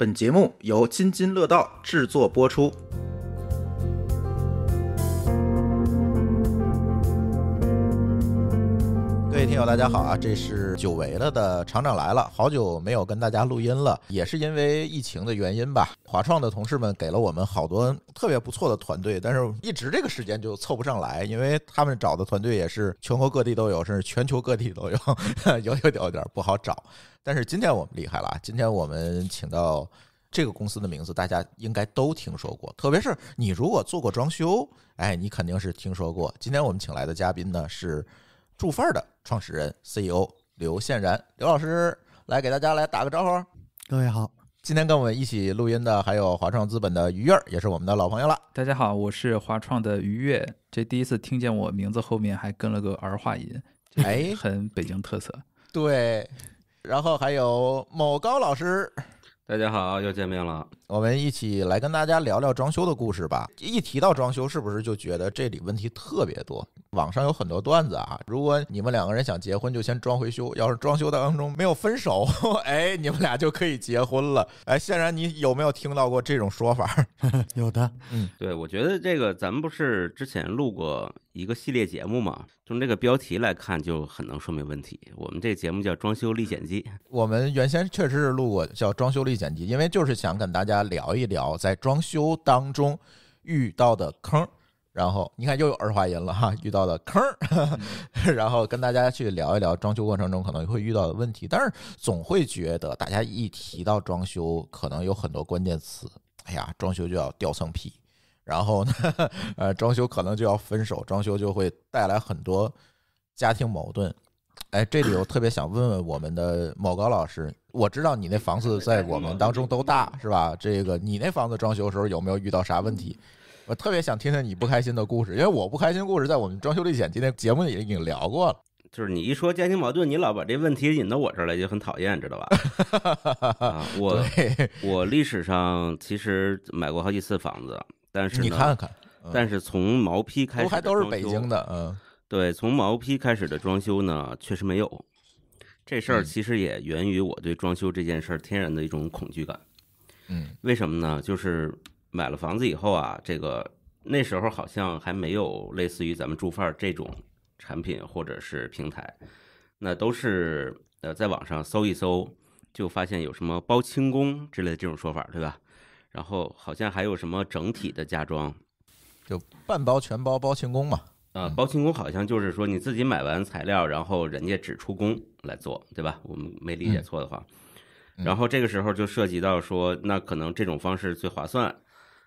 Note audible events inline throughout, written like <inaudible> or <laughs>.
本节目由津津乐道制作播出。听友大家好啊！这是久违了的厂长来了，好久没有跟大家录音了，也是因为疫情的原因吧。华创的同事们给了我们好多特别不错的团队，但是一直这个时间就凑不上来，因为他们找的团队也是全国各地都有，甚至全球各地都有，有 <laughs> 点有点不好找。但是今天我们厉害了啊！今天我们请到这个公司的名字，大家应该都听说过，特别是你如果做过装修，哎，你肯定是听说过。今天我们请来的嘉宾呢是。住范儿的创始人、CEO 刘宪然，刘老师来给大家来打个招呼。各位好，今天跟我们一起录音的还有华创资本的于悦，也是我们的老朋友了。大家好，我是华创的于悦，这第一次听见我名字后面还跟了个儿化音，哎，很北京特色。对，然后还有某高老师，大家好，又见面了。我们一起来跟大家聊聊装修的故事吧。一提到装修，是不是就觉得这里问题特别多？网上有很多段子啊。如果你们两个人想结婚，就先装回修。要是装修当中没有分手，<laughs> 哎，你们俩就可以结婚了。哎，显然你有没有听到过这种说法？<laughs> 有的。嗯，对，我觉得这个咱们不是之前录过一个系列节目嘛，从这个标题来看就很能说明问题。我们这节目叫《装修历险记》。我们原先确实是录过叫《装修历险记》，因为就是想跟大家。聊一聊在装修当中遇到的坑，然后你看又有二话音了哈，遇到的坑，<laughs> 然后跟大家去聊一聊装修过程中可能会遇到的问题。但是总会觉得大家一提到装修，可能有很多关键词，哎呀，装修就要掉层皮，然后呢，<laughs> 呃，装修可能就要分手，装修就会带来很多家庭矛盾。哎，这里我特别想问问我们的某高老师，我知道你那房子在我们当中都大是吧？这个你那房子装修的时候有没有遇到啥问题？我特别想听听你不开心的故事，因为我不开心故事在我们装修历险今天节目里已经聊过了。就是你一说家庭矛盾，你老把这问题引到我这儿来，就很讨厌，知道吧？我 <laughs> 我历史上其实买过好几次房子，但是你看看，但是从毛坯开始都还都是北京的，嗯。对，从毛坯开始的装修呢，确实没有这事儿。其实也源于我对装修这件事儿天然的一种恐惧感。嗯，为什么呢？就是买了房子以后啊，这个那时候好像还没有类似于咱们住范儿这种产品或者是平台，那都是呃在网上搜一搜，就发现有什么包清工之类的这种说法，对吧？然后好像还有什么整体的家装，就半包、全包、包清工嘛。呃，包清工好像就是说你自己买完材料，然后人家只出工来做，对吧？我们没理解错的话，然后这个时候就涉及到说，那可能这种方式最划算，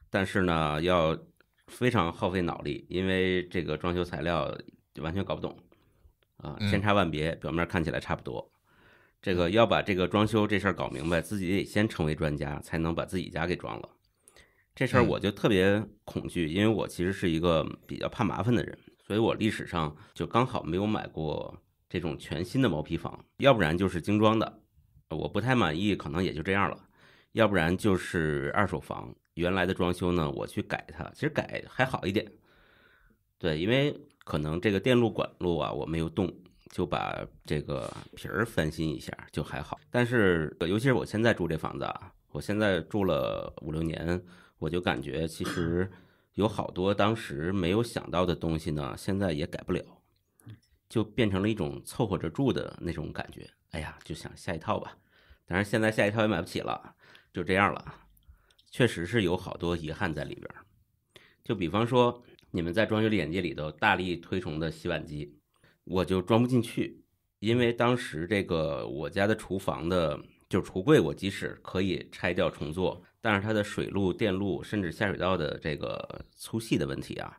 但是呢，要非常耗费脑力，因为这个装修材料完全搞不懂啊，千差万别，表面看起来差不多，这个要把这个装修这事儿搞明白，自己得先成为专家，才能把自己家给装了。这事儿我就特别恐惧，因为我其实是一个比较怕麻烦的人。所以我历史上就刚好没有买过这种全新的毛坯房，要不然就是精装的，我不太满意，可能也就这样了。要不然就是二手房，原来的装修呢，我去改它，其实改还好一点。对，因为可能这个电路管路啊我没有动，就把这个皮儿翻新一下就还好。但是尤其是我现在住这房子啊，我现在住了五六年，我就感觉其实。有好多当时没有想到的东西呢，现在也改不了，就变成了一种凑合着住的那种感觉。哎呀，就想下一套吧，但是现在下一套也买不起了，就这样了。确实是有好多遗憾在里边就比方说，你们在装修的眼界里头大力推崇的洗碗机，我就装不进去，因为当时这个我家的厨房的就橱柜，我即使可以拆掉重做。但是它的水路、电路，甚至下水道的这个粗细的问题啊，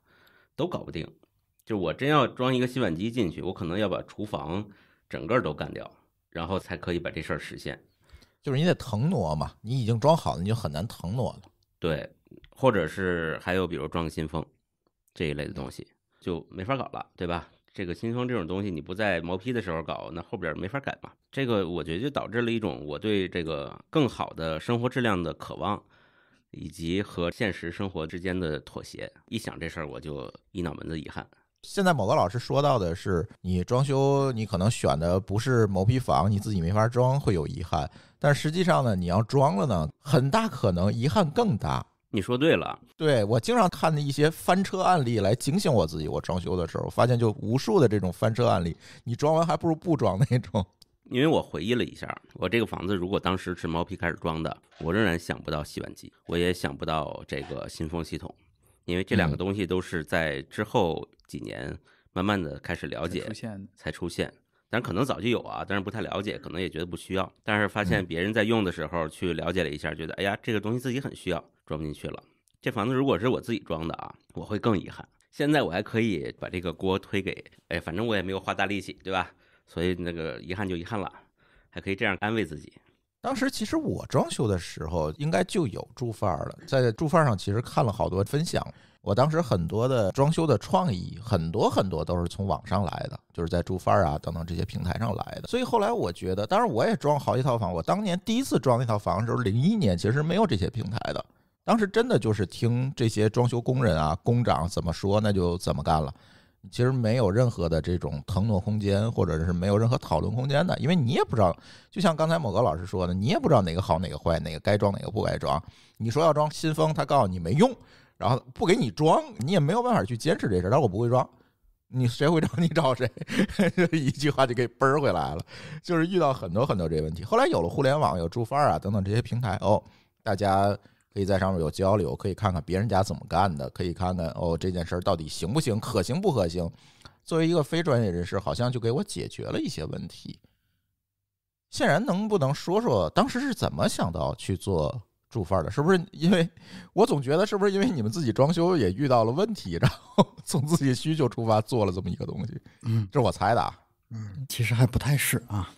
都搞不定。就我真要装一个洗碗机进去，我可能要把厨房整个都干掉，然后才可以把这事儿实现。就是你得腾挪嘛，你已经装好了，你就很难腾挪了。对，或者是还有比如装个新风，这一类的东西就没法搞了，对吧？这个新风这种东西，你不在毛坯的时候搞，那后边没法改嘛。这个我觉得就导致了一种我对这个更好的生活质量的渴望，以及和现实生活之间的妥协。一想这事儿，我就一脑门子遗憾。现在某个老师说到的是，你装修你可能选的不是毛坯房，你自己没法装会有遗憾，但实际上呢，你要装了呢，很大可能遗憾更大。你说对了，对我经常看的一些翻车案例来警醒我自己。我装修的时候发现，就无数的这种翻车案例，你装完还不如不装那种。<laughs> 因为我回忆了一下，我这个房子如果当时是毛坯开始装的，我仍然想不到洗碗机，我也想不到这个新风系统，因为这两个东西都是在之后几年慢慢的开始了解才出现。但可能早就有啊，但是不太了解，可能也觉得不需要。但是发现别人在用的时候去了解了一下，觉得哎呀，这个东西自己很需要，装不进去了。这房子如果是我自己装的啊，我会更遗憾。现在我还可以把这个锅推给，哎，反正我也没有花大力气，对吧？所以那个遗憾就遗憾了，还可以这样安慰自己。当时其实我装修的时候应该就有住范儿了，在住范儿上其实看了好多分享。我当时很多的装修的创意，很多很多都是从网上来的，就是在住范儿啊等等这些平台上来的。所以后来我觉得，当然我也装好几套房。我当年第一次装那套房的时候，零一年其实没有这些平台的，当时真的就是听这些装修工人啊、工长怎么说，那就怎么干了。其实没有任何的这种腾挪空间，或者是没有任何讨论空间的，因为你也不知道，就像刚才某个老师说的，你也不知道哪个好、哪个坏、哪个该装、哪个不该装。你说要装新风，他告诉你没用。然后不给你装，你也没有办法去坚持这事。但我不会装，你谁会找 <laughs> 你找谁？一句话就给以回来了。就是遇到很多很多这些问题。后来有了互联网，有住范儿啊等等这些平台哦，大家可以在上面有交流，可以看看别人家怎么干的，可以看看哦这件事儿到底行不行，可行不可行。作为一个非专业人士，好像就给我解决了一些问题。显然能不能说说当时是怎么想到去做？住范儿的，是不是？因为我总觉得，是不是因为你们自己装修也遇到了问题，然后 <laughs> 从自己需求出发做了这么一个东西？嗯，这是我猜的。啊。嗯，其实还不太是啊。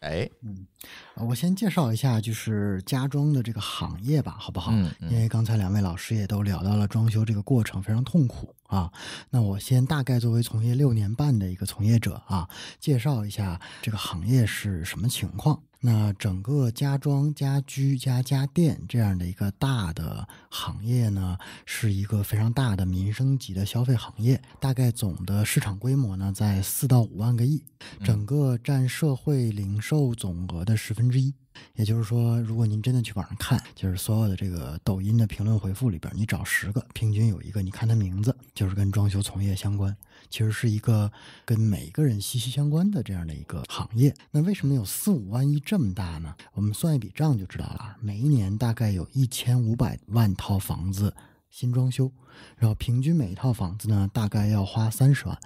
哎，嗯，我先介绍一下就是家装的这个行业吧，好不好？嗯嗯。因为刚才两位老师也都聊到了装修这个过程非常痛苦啊。那我先大概作为从业六年半的一个从业者啊，介绍一下这个行业是什么情况。那整个家装、家居、加家电这样的一个大的行业呢，是一个非常大的民生级的消费行业，大概总的市场规模呢在四到五万个亿，整个占社会零售总额的十分之一。也就是说，如果您真的去网上看，就是所有的这个抖音的评论回复里边，你找十个，平均有一个，你看他名字就是跟装修从业相关。其实是一个跟每一个人息息相关的这样的一个行业。那为什么有四五万亿这么大呢？我们算一笔账就知道了。每一年大概有一千五百万套房子新装修，然后平均每一套房子呢，大概要花三十万。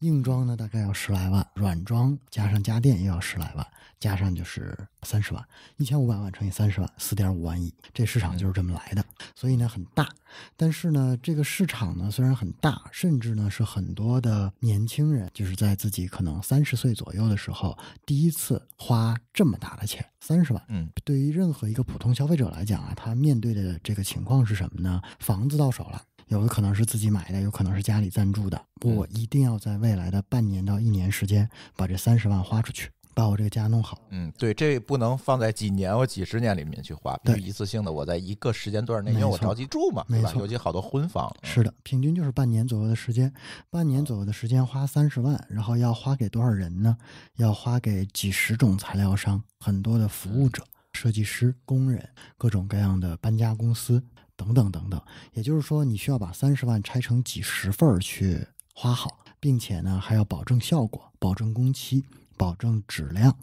硬装呢大概要十来万，软装加上家电又要十来万，加上就是三十万，一千五百万乘以三十万，四点五万亿，这市场就是这么来的，所以呢很大。但是呢，这个市场呢虽然很大，甚至呢是很多的年轻人就是在自己可能三十岁左右的时候第一次花这么大的钱，三十万。嗯，对于任何一个普通消费者来讲啊，他面对的这个情况是什么呢？房子到手了。有的可能是自己买的，有可能是家里赞助的。我一定要在未来的半年到一年时间，把这三十万花出去，把我这个家弄好。嗯，对，这不能放在几年或几十年里面去花，必须一次性的。我在一个时间段内，因为我着急住嘛，没错。尤其好多婚房是的，平均就是半年左右的时间，半年左右的时间花三十万，然后要花给多少人呢？要花给几十种材料商、很多的服务者、设计师、工人、各种各样的搬家公司。等等等等，也就是说，你需要把三十万拆成几十份儿去花好，并且呢，还要保证效果、保证工期、保证质量，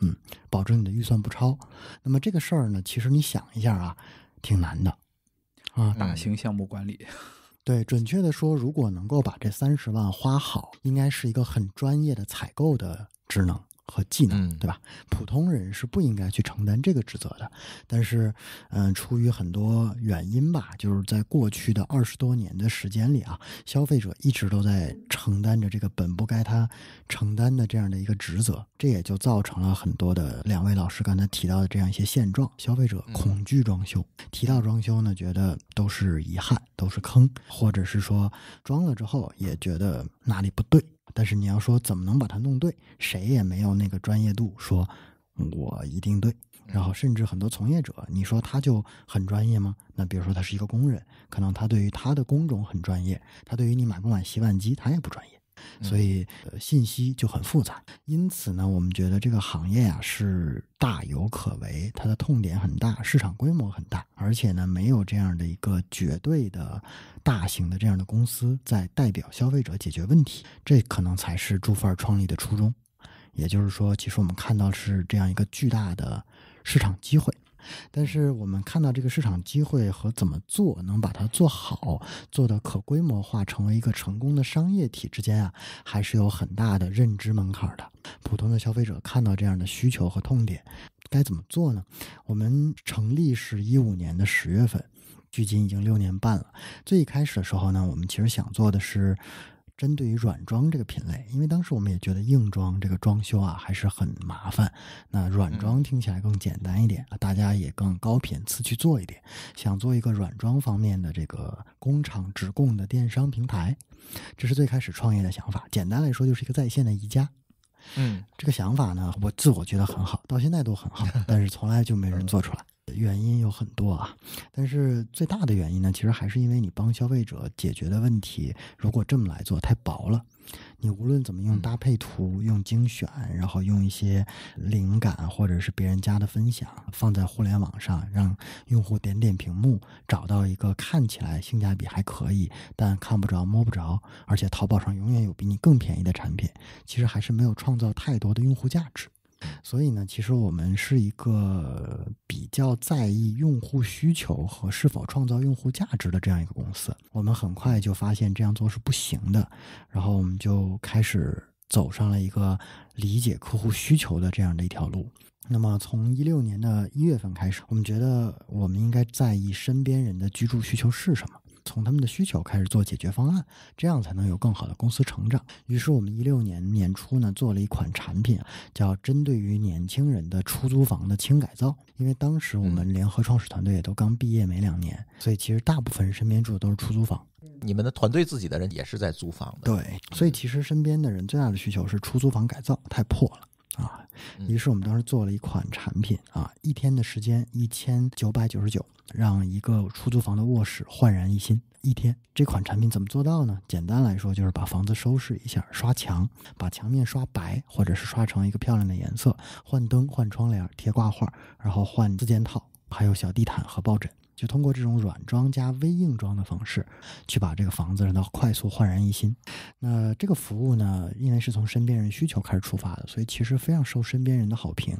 嗯，保证你的预算不超。那么这个事儿呢，其实你想一下啊，挺难的，啊，大型项目管理，<laughs> 对，准确的说，如果能够把这三十万花好，应该是一个很专业的采购的职能。和技能，对吧？普通人是不应该去承担这个职责的。但是，嗯，出于很多原因吧，就是在过去的二十多年的时间里啊，消费者一直都在承担着这个本不该他承担的这样的一个职责，这也就造成了很多的两位老师刚才提到的这样一些现状：消费者恐惧装修，提到装修呢，觉得都是遗憾，都是坑，或者是说装了之后也觉得哪里不对。但是你要说怎么能把它弄对，谁也没有那个专业度，说我一定对。然后甚至很多从业者，你说他就很专业吗？那比如说他是一个工人，可能他对于他的工种很专业，他对于你买不买洗碗机，他也不专业。所以，呃、信息就很复杂。因此呢，我们觉得这个行业啊是大有可为，它的痛点很大，市场规模很大，而且呢，没有这样的一个绝对的大型的这样的公司在代表消费者解决问题，这可能才是朱范儿创立的初衷。也就是说，其实我们看到是这样一个巨大的市场机会。但是我们看到这个市场机会和怎么做能把它做好，做的可规模化，成为一个成功的商业体之间啊，还是有很大的认知门槛的。普通的消费者看到这样的需求和痛点，该怎么做呢？我们成立是一五年的十月份，距今已经六年半了。最开始的时候呢，我们其实想做的是。针对于软装这个品类，因为当时我们也觉得硬装这个装修啊还是很麻烦，那软装听起来更简单一点，大家也更高频次去做一点，想做一个软装方面的这个工厂直供的电商平台，这是最开始创业的想法。简单来说就是一个在线的宜家。嗯，这个想法呢，我自我觉得很好，到现在都很好，<laughs> 但是从来就没人做出来。原因有很多啊，但是最大的原因呢，其实还是因为你帮消费者解决的问题，如果这么来做太薄了。你无论怎么用搭配图、用精选，然后用一些灵感或者是别人家的分享，放在互联网上，让用户点点屏幕，找到一个看起来性价比还可以，但看不着、摸不着，而且淘宝上永远有比你更便宜的产品，其实还是没有创造太多的用户价值。所以呢，其实我们是一个比较在意用户需求和是否创造用户价值的这样一个公司。我们很快就发现这样做是不行的，然后我们就开始走上了一个理解客户需求的这样的一条路。那么从一六年的一月份开始，我们觉得我们应该在意身边人的居住需求是什么。从他们的需求开始做解决方案，这样才能有更好的公司成长。于是我们一六年年初呢，做了一款产品，叫针对于年轻人的出租房的轻改造。因为当时我们联合创始团队也都刚毕业没两年，所以其实大部分身边住的都是出租房。你们的团队自己的人也是在租房的。对，所以其实身边的人最大的需求是出租房改造太破了。啊，于是我们当时做了一款产品啊，一天的时间一千九百九十九，让一个出租房的卧室焕然一新。一天，这款产品怎么做到呢？简单来说，就是把房子收拾一下，刷墙，把墙面刷白或者是刷成一个漂亮的颜色，换灯、换窗帘、贴挂画，然后换四件套，还有小地毯和抱枕。就通过这种软装加微硬装的方式，去把这个房子让它快速焕然一新。那这个服务呢，因为是从身边人需求开始出发的，所以其实非常受身边人的好评。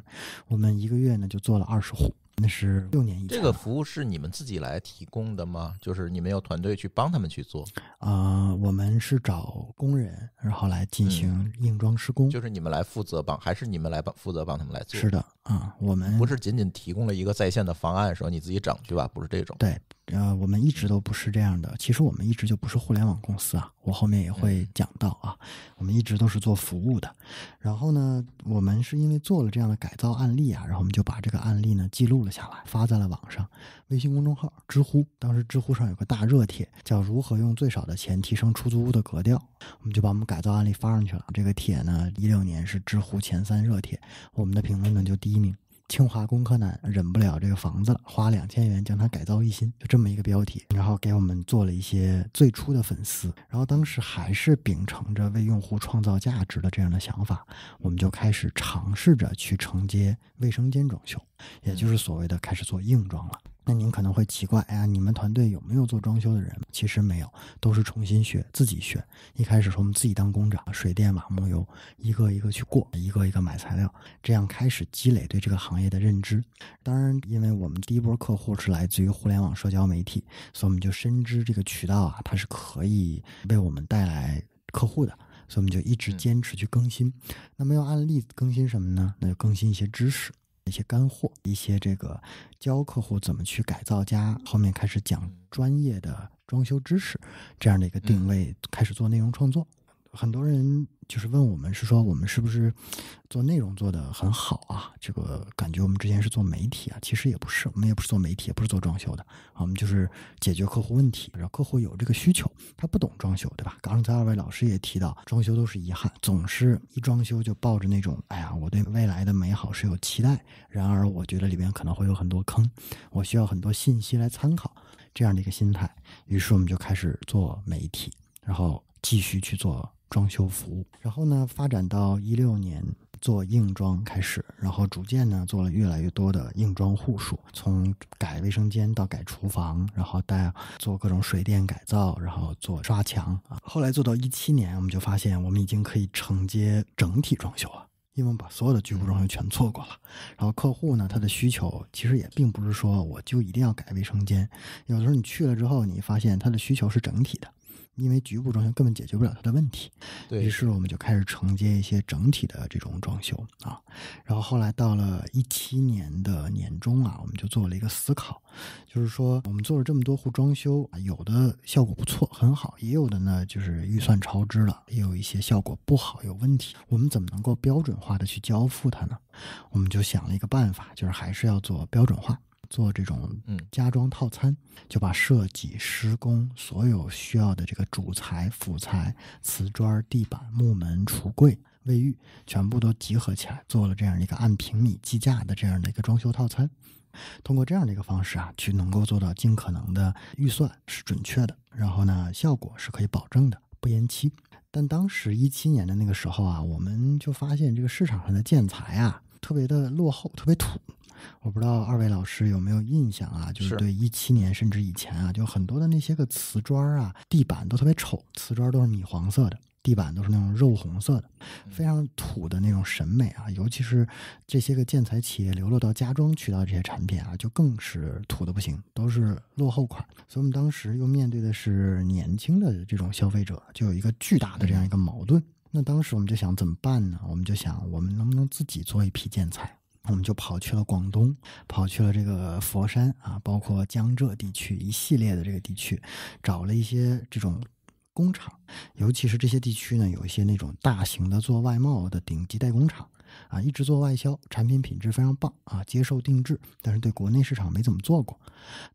我们一个月呢就做了二十户。那是六年一。这个服务是你们自己来提供的吗？就是你们有团队去帮他们去做？啊，我们是找工人，然后来进行硬装施工。就是你们来负责帮，还是你们来帮负责帮他们来做？是的，啊，我们不是仅仅提供了一个在线的方案，说你自己整去吧，不是这种。对。呃，我们一直都不是这样的。其实我们一直就不是互联网公司啊，我后面也会讲到啊。我们一直都是做服务的。然后呢，我们是因为做了这样的改造案例啊，然后我们就把这个案例呢记录了下来，发在了网上，微信公众号、知乎。当时知乎上有个大热帖，叫“如何用最少的钱提升出租屋的格调”，我们就把我们改造案例发上去了。这个帖呢，一六年是知乎前三热帖，我们的评论呢就第一名。清华工科男忍不了这个房子了，花两千元将它改造一新，就这么一个标题，然后给我们做了一些最初的粉丝。然后当时还是秉承着为用户创造价值的这样的想法，我们就开始尝试着去承接卫生间装修，也就是所谓的开始做硬装了。那您可能会奇怪，哎呀，你们团队有没有做装修的人？其实没有，都是重新学，自己学。一开始说我们自己当工长，水电瓦木油，一个一个去过，一个一个买材料，这样开始积累对这个行业的认知。当然，因为我们第一波客户是来自于互联网社交媒体，所以我们就深知这个渠道啊，它是可以为我们带来客户的，所以我们就一直坚持去更新。那么要案例更新什么呢？那就更新一些知识。一些干货，一些这个教客户怎么去改造家，后面开始讲专业的装修知识，这样的一个定位开始做内容创作。很多人就是问我们，是说我们是不是做内容做的很好啊？这个感觉我们之前是做媒体啊，其实也不是，我们也不是做媒体，也不是做装修的，我们就是解决客户问题。然后客户有这个需求，他不懂装修，对吧？刚才二位老师也提到，装修都是遗憾，总是一装修就抱着那种“哎呀，我对未来的美好是有期待”，然而我觉得里面可能会有很多坑，我需要很多信息来参考这样的一个心态。于是我们就开始做媒体，然后继续去做。装修服务，然后呢，发展到一六年做硬装开始，然后逐渐呢做了越来越多的硬装户数，从改卫生间到改厨房，然后带做各种水电改造，然后做刷墙啊。后来做到一七年，我们就发现我们已经可以承接整体装修了，因为我们把所有的局部装修全错过了。然后客户呢，他的需求其实也并不是说我就一定要改卫生间，有的时候你去了之后，你发现他的需求是整体的。因为局部装修根本解决不了它的问题，于是我们就开始承接一些整体的这种装修啊。然后后来到了一七年的年中啊，我们就做了一个思考，就是说我们做了这么多户装修，有的效果不错很好，也有的呢就是预算超支了，也有一些效果不好有问题。我们怎么能够标准化的去交付它呢？我们就想了一个办法，就是还是要做标准化。做这种嗯家装套餐，就把设计、施工所有需要的这个主材、辅材、瓷砖、地板、木门、橱柜、卫浴全部都集合起来，做了这样一个按平米计价的这样的一个装修套餐。通过这样的一个方式啊，去能够做到尽可能的预算是准确的，然后呢效果是可以保证的，不延期。但当时一七年的那个时候啊，我们就发现这个市场上的建材啊特别的落后，特别土。我不知道二位老师有没有印象啊？就是对一七年甚至以前啊，就很多的那些个瓷砖啊、地板都特别丑，瓷砖都是米黄色的，地板都是那种肉红色的，非常土的那种审美啊。尤其是这些个建材企业流落到家装渠道这些产品啊，就更是土的不行，都是落后款。所以我们当时又面对的是年轻的这种消费者，就有一个巨大的这样一个矛盾。那当时我们就想怎么办呢？我们就想，我们能不能自己做一批建材？我们就跑去了广东，跑去了这个佛山啊，包括江浙地区一系列的这个地区，找了一些这种工厂，尤其是这些地区呢，有一些那种大型的做外贸的顶级代工厂。啊，一直做外销，产品品质非常棒啊，接受定制，但是对国内市场没怎么做过。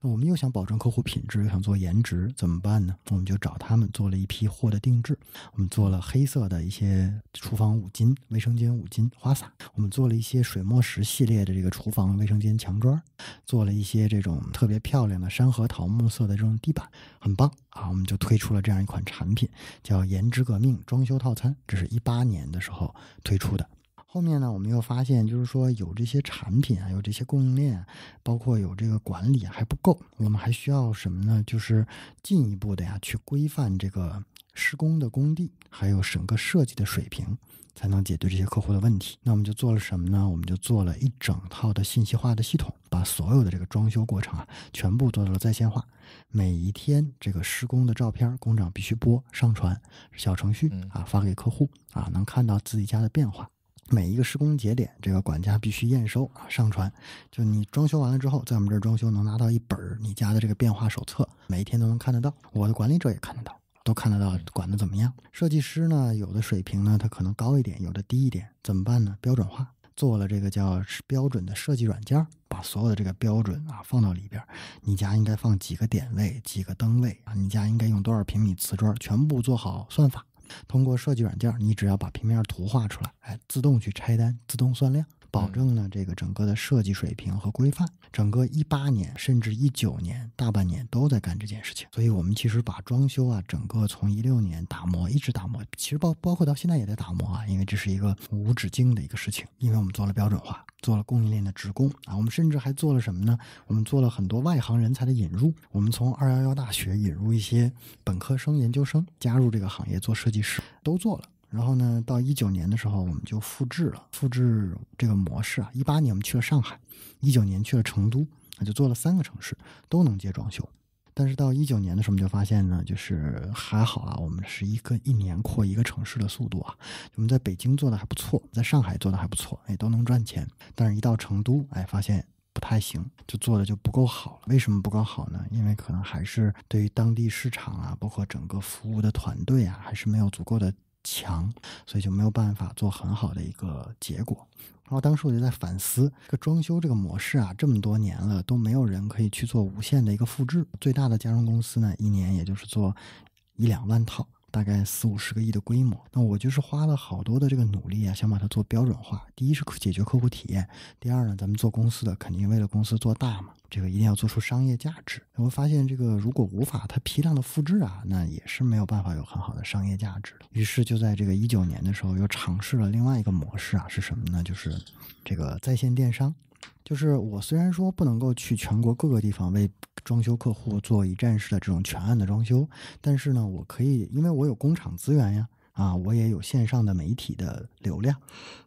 那我们又想保证客户品质，又想做颜值，怎么办呢？我们就找他们做了一批货的定制。我们做了黑色的一些厨房五金、卫生间五金、花洒。我们做了一些水墨石系列的这个厨房、卫生间墙砖，做了一些这种特别漂亮的山核桃木色的这种地板，很棒啊！我们就推出了这样一款产品，叫“颜值革命”装修套餐。这是一八年的时候推出的。后面呢，我们又发现，就是说有这些产品啊，有这些供应链，包括有这个管理还不够，我们还需要什么呢？就是进一步的呀，去规范这个施工的工地，还有整个设计的水平，才能解决这些客户的问题。那我们就做了什么呢？我们就做了一整套的信息化的系统，把所有的这个装修过程啊，全部做到了在线化。每一天这个施工的照片，工长必须播上传小程序啊，发给客户啊，能看到自己家的变化。每一个施工节点，这个管家必须验收啊，上传。就你装修完了之后，在我们这儿装修能拿到一本儿你家的这个变化手册，每一天都能看得到。我的管理者也看得到，都看得到，管得怎么样？设计师呢，有的水平呢他可能高一点，有的低一点，怎么办呢？标准化，做了这个叫标准的设计软件，把所有的这个标准啊放到里边儿。你家应该放几个点位，几个灯位啊？你家应该用多少平米瓷砖？全部做好算法。通过设计软件，你只要把平面图画出来，哎，自动去拆单，自动算量。保证了这个整个的设计水平和规范，整个一八年甚至一九年大半年都在干这件事情，所以我们其实把装修啊，整个从一六年打磨一直打磨，其实包包括到现在也在打磨啊，因为这是一个无止境的一个事情，因为我们做了标准化，做了供应链的职工啊，我们甚至还做了什么呢？我们做了很多外行人才的引入，我们从二幺幺大学引入一些本科生、研究生加入这个行业做设计师，都做了。然后呢，到一九年的时候，我们就复制了复制这个模式啊。一八年我们去了上海，一九年去了成都，就做了三个城市都能接装修。但是到一九年的时候，我们就发现呢，就是还好啊，我们是一个一年扩一个城市的速度啊。我们在北京做的还不错，在上海做的还不错，哎，都能赚钱。但是，一到成都，哎，发现不太行，就做的就不够好了。为什么不够好呢？因为可能还是对于当地市场啊，包括整个服务的团队啊，还是没有足够的。强，所以就没有办法做很好的一个结果。然后当时我就在反思，这个装修这个模式啊，这么多年了都没有人可以去做无限的一个复制。最大的家装公司呢，一年也就是做一两万套。大概四五十个亿的规模，那我就是花了好多的这个努力啊，想把它做标准化。第一是解决客户体验，第二呢，咱们做公司的肯定为了公司做大嘛，这个一定要做出商业价值。我发现这个如果无法它批量的复制啊，那也是没有办法有很好的商业价值的。于是就在这个一九年的时候，又尝试了另外一个模式啊，是什么呢？就是这个在线电商。就是我虽然说不能够去全国各个地方为装修客户做一站式的这种全案的装修，但是呢，我可以，因为我有工厂资源呀，啊，我也有线上的媒体的流量，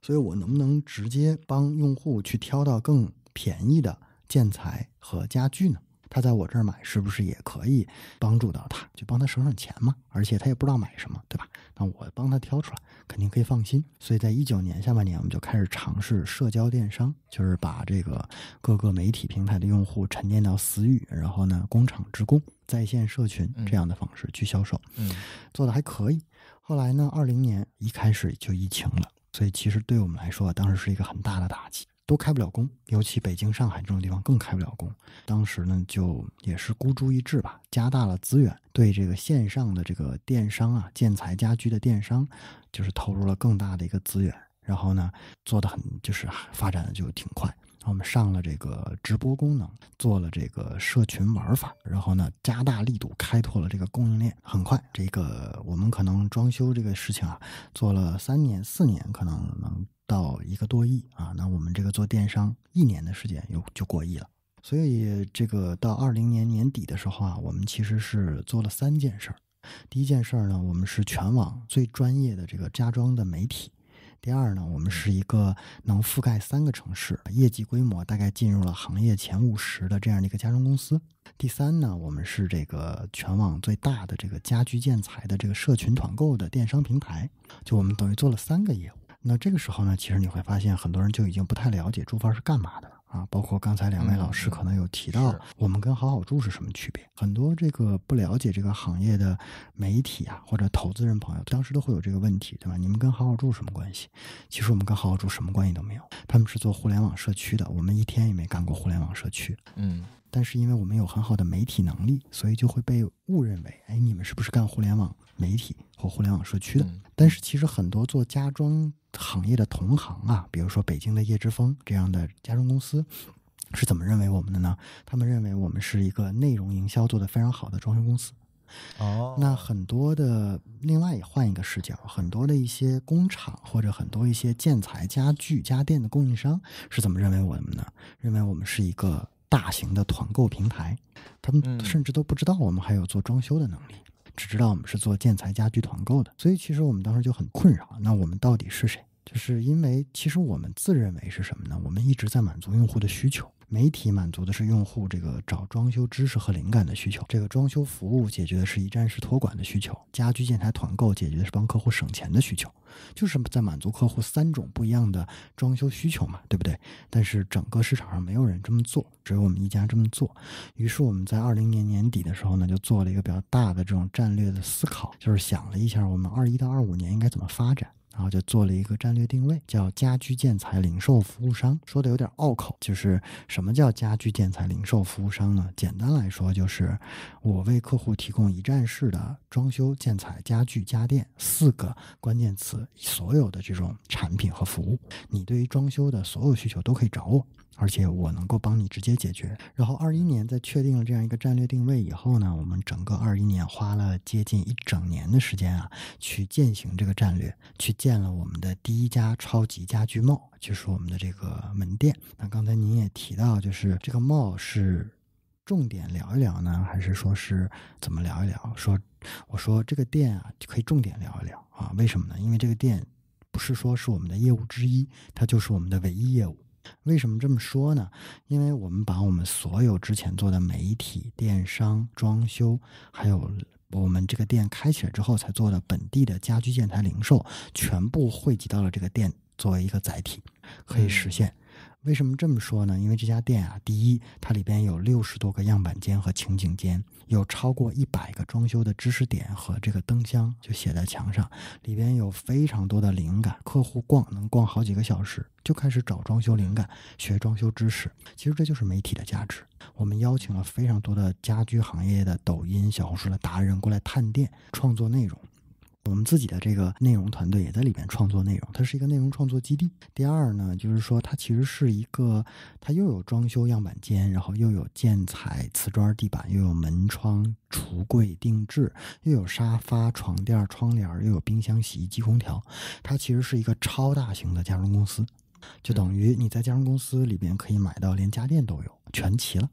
所以我能不能直接帮用户去挑到更便宜的建材和家具呢？他在我这儿买是不是也可以帮助到他，就帮他省省钱嘛？而且他也不知道买什么，对吧？那我帮他挑出来，肯定可以放心。所以在一九年下半年，我们就开始尝试社交电商，就是把这个各个媒体平台的用户沉淀到私域，然后呢，工厂职工在线社群这样的方式去销售，嗯，做的还可以。后来呢，二零年一开始就疫情了，所以其实对我们来说，当时是一个很大的打击。都开不了工，尤其北京、上海这种地方更开不了工。当时呢，就也是孤注一掷吧，加大了资源对这个线上的这个电商啊、建材家居的电商，就是投入了更大的一个资源。然后呢，做的很，就是发展的就挺快。我们上了这个直播功能，做了这个社群玩法，然后呢，加大力度开拓了这个供应链。很快，这个我们可能装修这个事情啊，做了三年、四年，可能能。到一个多亿啊，那我们这个做电商一年的时间又就过亿了。所以这个到二零年年底的时候啊，我们其实是做了三件事儿。第一件事儿呢，我们是全网最专业的这个家装的媒体；第二呢，我们是一个能覆盖三个城市、业绩规模大概进入了行业前五十的这样的一个家装公司；第三呢，我们是这个全网最大的这个家居建材的这个社群团购的电商平台。就我们等于做了三个业务。那这个时候呢，其实你会发现很多人就已经不太了解住房是干嘛的了啊。包括刚才两位老师可能有提到，我们跟好好住是什么区别？很多这个不了解这个行业的媒体啊，或者投资人朋友，当时都会有这个问题，对吧？你们跟好好住什么关系？其实我们跟好好住什么关系都没有，他们是做互联网社区的，我们一天也没干过互联网社区。嗯。但是因为我们有很好的媒体能力，所以就会被误认为，哎，你们是不是干互联网媒体或互联网社区的？但是其实很多做家装行业的同行啊，比如说北京的叶之峰这样的家装公司，是怎么认为我们的呢？他们认为我们是一个内容营销做得非常好的装修公司。哦，那很多的另外也换一个视角，很多的一些工厂或者很多一些建材、家具、家电的供应商是怎么认为我们呢？认为我们是一个。大型的团购平台，他们甚至都不知道我们还有做装修的能力，只知道我们是做建材家居团购的。所以，其实我们当时就很困扰：，那我们到底是谁？就是因为其实我们自认为是什么呢？我们一直在满足用户的需求。媒体满足的是用户这个找装修知识和灵感的需求；，这个装修服务解决的是一站式托管的需求；，家居建材团购解决的是帮客户省钱的需求。就是在满足客户三种不一样的装修需求嘛，对不对？但是整个市场上没有人这么做，只有我们一家这么做。于是我们在二零年年底的时候呢，就做了一个比较大的这种战略的思考，就是想了一下我们二一到二五年应该怎么发展。然后就做了一个战略定位，叫家居建材零售服务商。说的有点拗口，就是什么叫家居建材零售服务商呢？简单来说，就是我为客户提供一站式的装修、建材、家具、家电四个关键词所有的这种产品和服务。你对于装修的所有需求都可以找我。而且我能够帮你直接解决。然后二一年，在确定了这样一个战略定位以后呢，我们整个二一年花了接近一整年的时间啊，去践行这个战略，去建了我们的第一家超级家居 mall，就是我们的这个门店。那刚才您也提到，就是这个 mall 是重点聊一聊呢，还是说是怎么聊一聊？说，我说这个店啊，可以重点聊一聊啊？为什么呢？因为这个店不是说是我们的业务之一，它就是我们的唯一业务。为什么这么说呢？因为我们把我们所有之前做的媒体、电商、装修，还有我们这个店开起来之后才做的本地的家居建材零售，全部汇集到了这个店作为一个载体，可以实现。为什么这么说呢？因为这家店啊，第一，它里边有六十多个样板间和情景间，有超过一百个装修的知识点和这个灯箱，就写在墙上，里边有非常多的灵感，客户逛能逛好几个小时，就开始找装修灵感，学装修知识。其实这就是媒体的价值。我们邀请了非常多的家居行业的抖音小红书的达人过来探店，创作内容。我们自己的这个内容团队也在里面创作内容，它是一个内容创作基地。第二呢，就是说它其实是一个，它又有装修样板间，然后又有建材、瓷砖、地板，又有门窗、橱柜定制，又有沙发、床垫、窗帘，又有冰箱、洗衣机、空调。它其实是一个超大型的家装公司，就等于你在家装公司里边可以买到连家电都有，全齐了。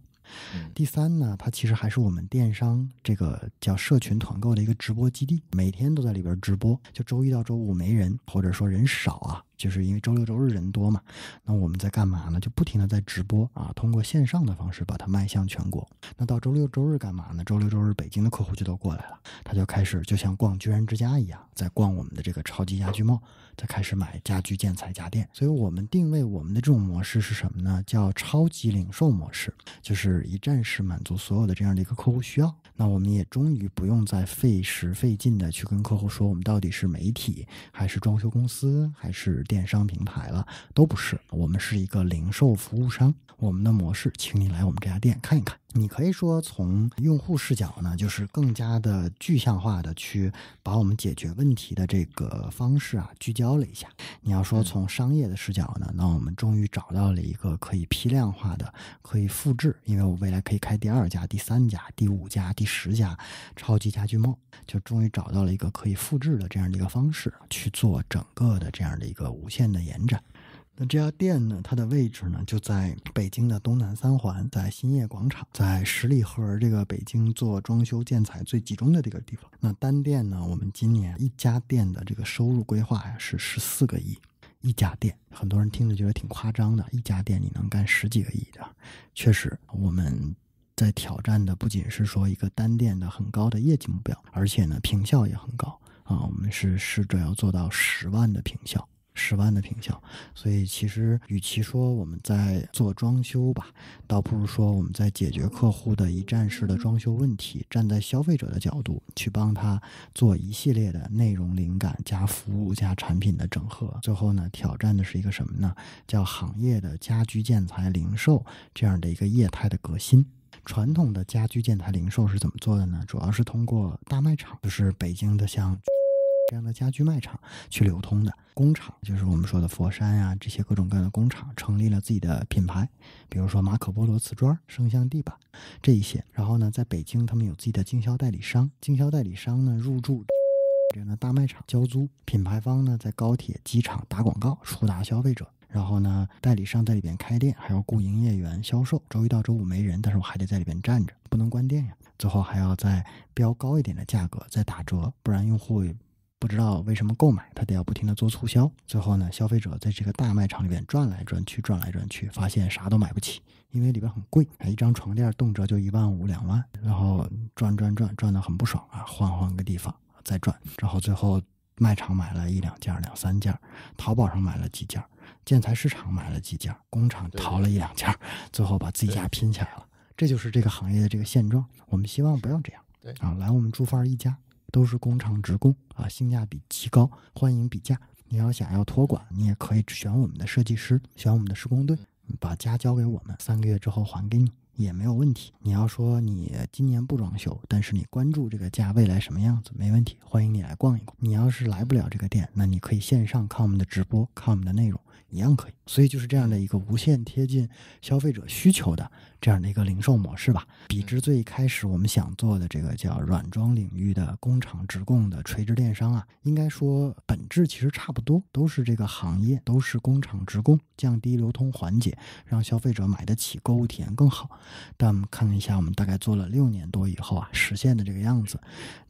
第三呢，它其实还是我们电商这个叫社群团购的一个直播基地，每天都在里边直播。就周一到周五没人，或者说人少啊。就是因为周六周日人多嘛，那我们在干嘛呢？就不停的在直播啊，通过线上的方式把它卖向全国。那到周六周日干嘛呢？周六周日北京的客户就都过来了，他就开始就像逛居然之家一样，在逛我们的这个超级家居帽，在开始买家居建材家电。所以，我们定位我们的这种模式是什么呢？叫超级零售模式，就是一站式满足所有的这样的一个客户需要。那我们也终于不用再费时费劲的去跟客户说，我们到底是媒体还是装修公司还是。电商平台了都不是，我们是一个零售服务商。我们的模式，请你来我们这家店看一看。你可以说从用户视角呢，就是更加的具象化的去把我们解决问题的这个方式啊聚焦了一下。你要说从商业的视角呢，那我们终于找到了一个可以批量化的、可以复制，因为我未来可以开第二家、第三家、第五家、第十家超级家居猫，就终于找到了一个可以复制的这样的一个方式去做整个的这样的一个。无限的延展，那这家店呢？它的位置呢就在北京的东南三环，在兴业广场，在十里河这个北京做装修建材最集中的这个地方。那单店呢，我们今年一家店的这个收入规划呀是十四个亿，一家店，很多人听着觉得挺夸张的，一家店你能干十几个亿的，确实，我们在挑战的不仅是说一个单店的很高的业绩目标，而且呢，平效也很高啊，我们是试着要做到十万的平效。十万的品效，所以其实与其说我们在做装修吧，倒不如说我们在解决客户的一站式的装修问题。站在消费者的角度去帮他做一系列的内容灵感加服务加产品的整合。最后呢，挑战的是一个什么呢？叫行业的家居建材零售这样的一个业态的革新。传统的家居建材零售是怎么做的呢？主要是通过大卖场，就是北京的像。这样的家居卖场去流通的工厂，就是我们说的佛山呀，这些各种各样的工厂成立了自己的品牌，比如说马可波罗瓷砖、圣象地板这一些。然后呢，在北京他们有自己的经销代理商，经销代理商呢入驻这样的大卖场交租，品牌方呢在高铁、机场打广告触达消费者。然后呢，代理商在里边开店，还要雇营业员销售。周一到周五没人，但是我还得在里边站着，不能关店呀。最后还要再标高一点的价格再打折，不然用户也。不知道为什么购买，他得要不停的做促销。最后呢，消费者在这个大卖场里边转来转去，转来转去，发现啥都买不起，因为里边很贵，一张床垫动辄就一万五、两万。然后转转转转的很不爽啊，换换个地方再转，之后最后卖场买了一两件、两三件，淘宝上买了几件，建材市场买了几件，工厂淘了一两件，最后把自己家拼起来了。这就是这个行业的这个现状。我们希望不要这样。对啊，来我们朱范一家。都是工厂职工啊，性价比极高，欢迎比价。你要想要托管，你也可以选我们的设计师，选我们的施工队，把家交给我们，三个月之后还给你也没有问题。你要说你今年不装修，但是你关注这个家未来什么样子，没问题，欢迎你来逛一逛。你要是来不了这个店，那你可以线上看我们的直播，看我们的内容，一样可以。所以就是这样的一个无限贴近消费者需求的。这样的一个零售模式吧，比之最开始我们想做的这个叫软装领域的工厂直供的垂直电商啊，应该说本质其实差不多，都是这个行业，都是工厂直供，降低流通环节，让消费者买得起，购物体验更好。但我们看一下，我们大概做了六年多以后啊，实现的这个样子，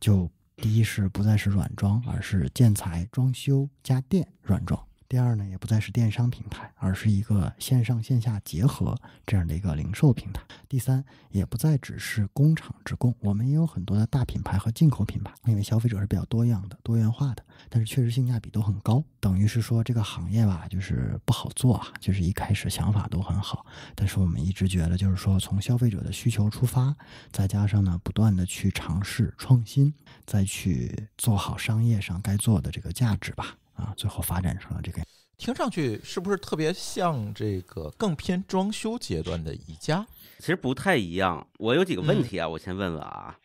就第一是不再是软装，而是建材、装修、家电、软装。第二呢，也不再是电商平台，而是一个线上线下结合这样的一个零售平台。第三，也不再只是工厂直供，我们也有很多的大品牌和进口品牌，因为消费者是比较多样的、多元化的，但是确实性价比都很高。等于是说这个行业吧，就是不好做啊，就是一开始想法都很好，但是我们一直觉得就是说从消费者的需求出发，再加上呢，不断的去尝试创新，再去做好商业上该做的这个价值吧。啊，最后发展成了这个，听上去是不是特别像这个更偏装修阶段的宜家？其实不太一样。我有几个问题啊，我先问问啊，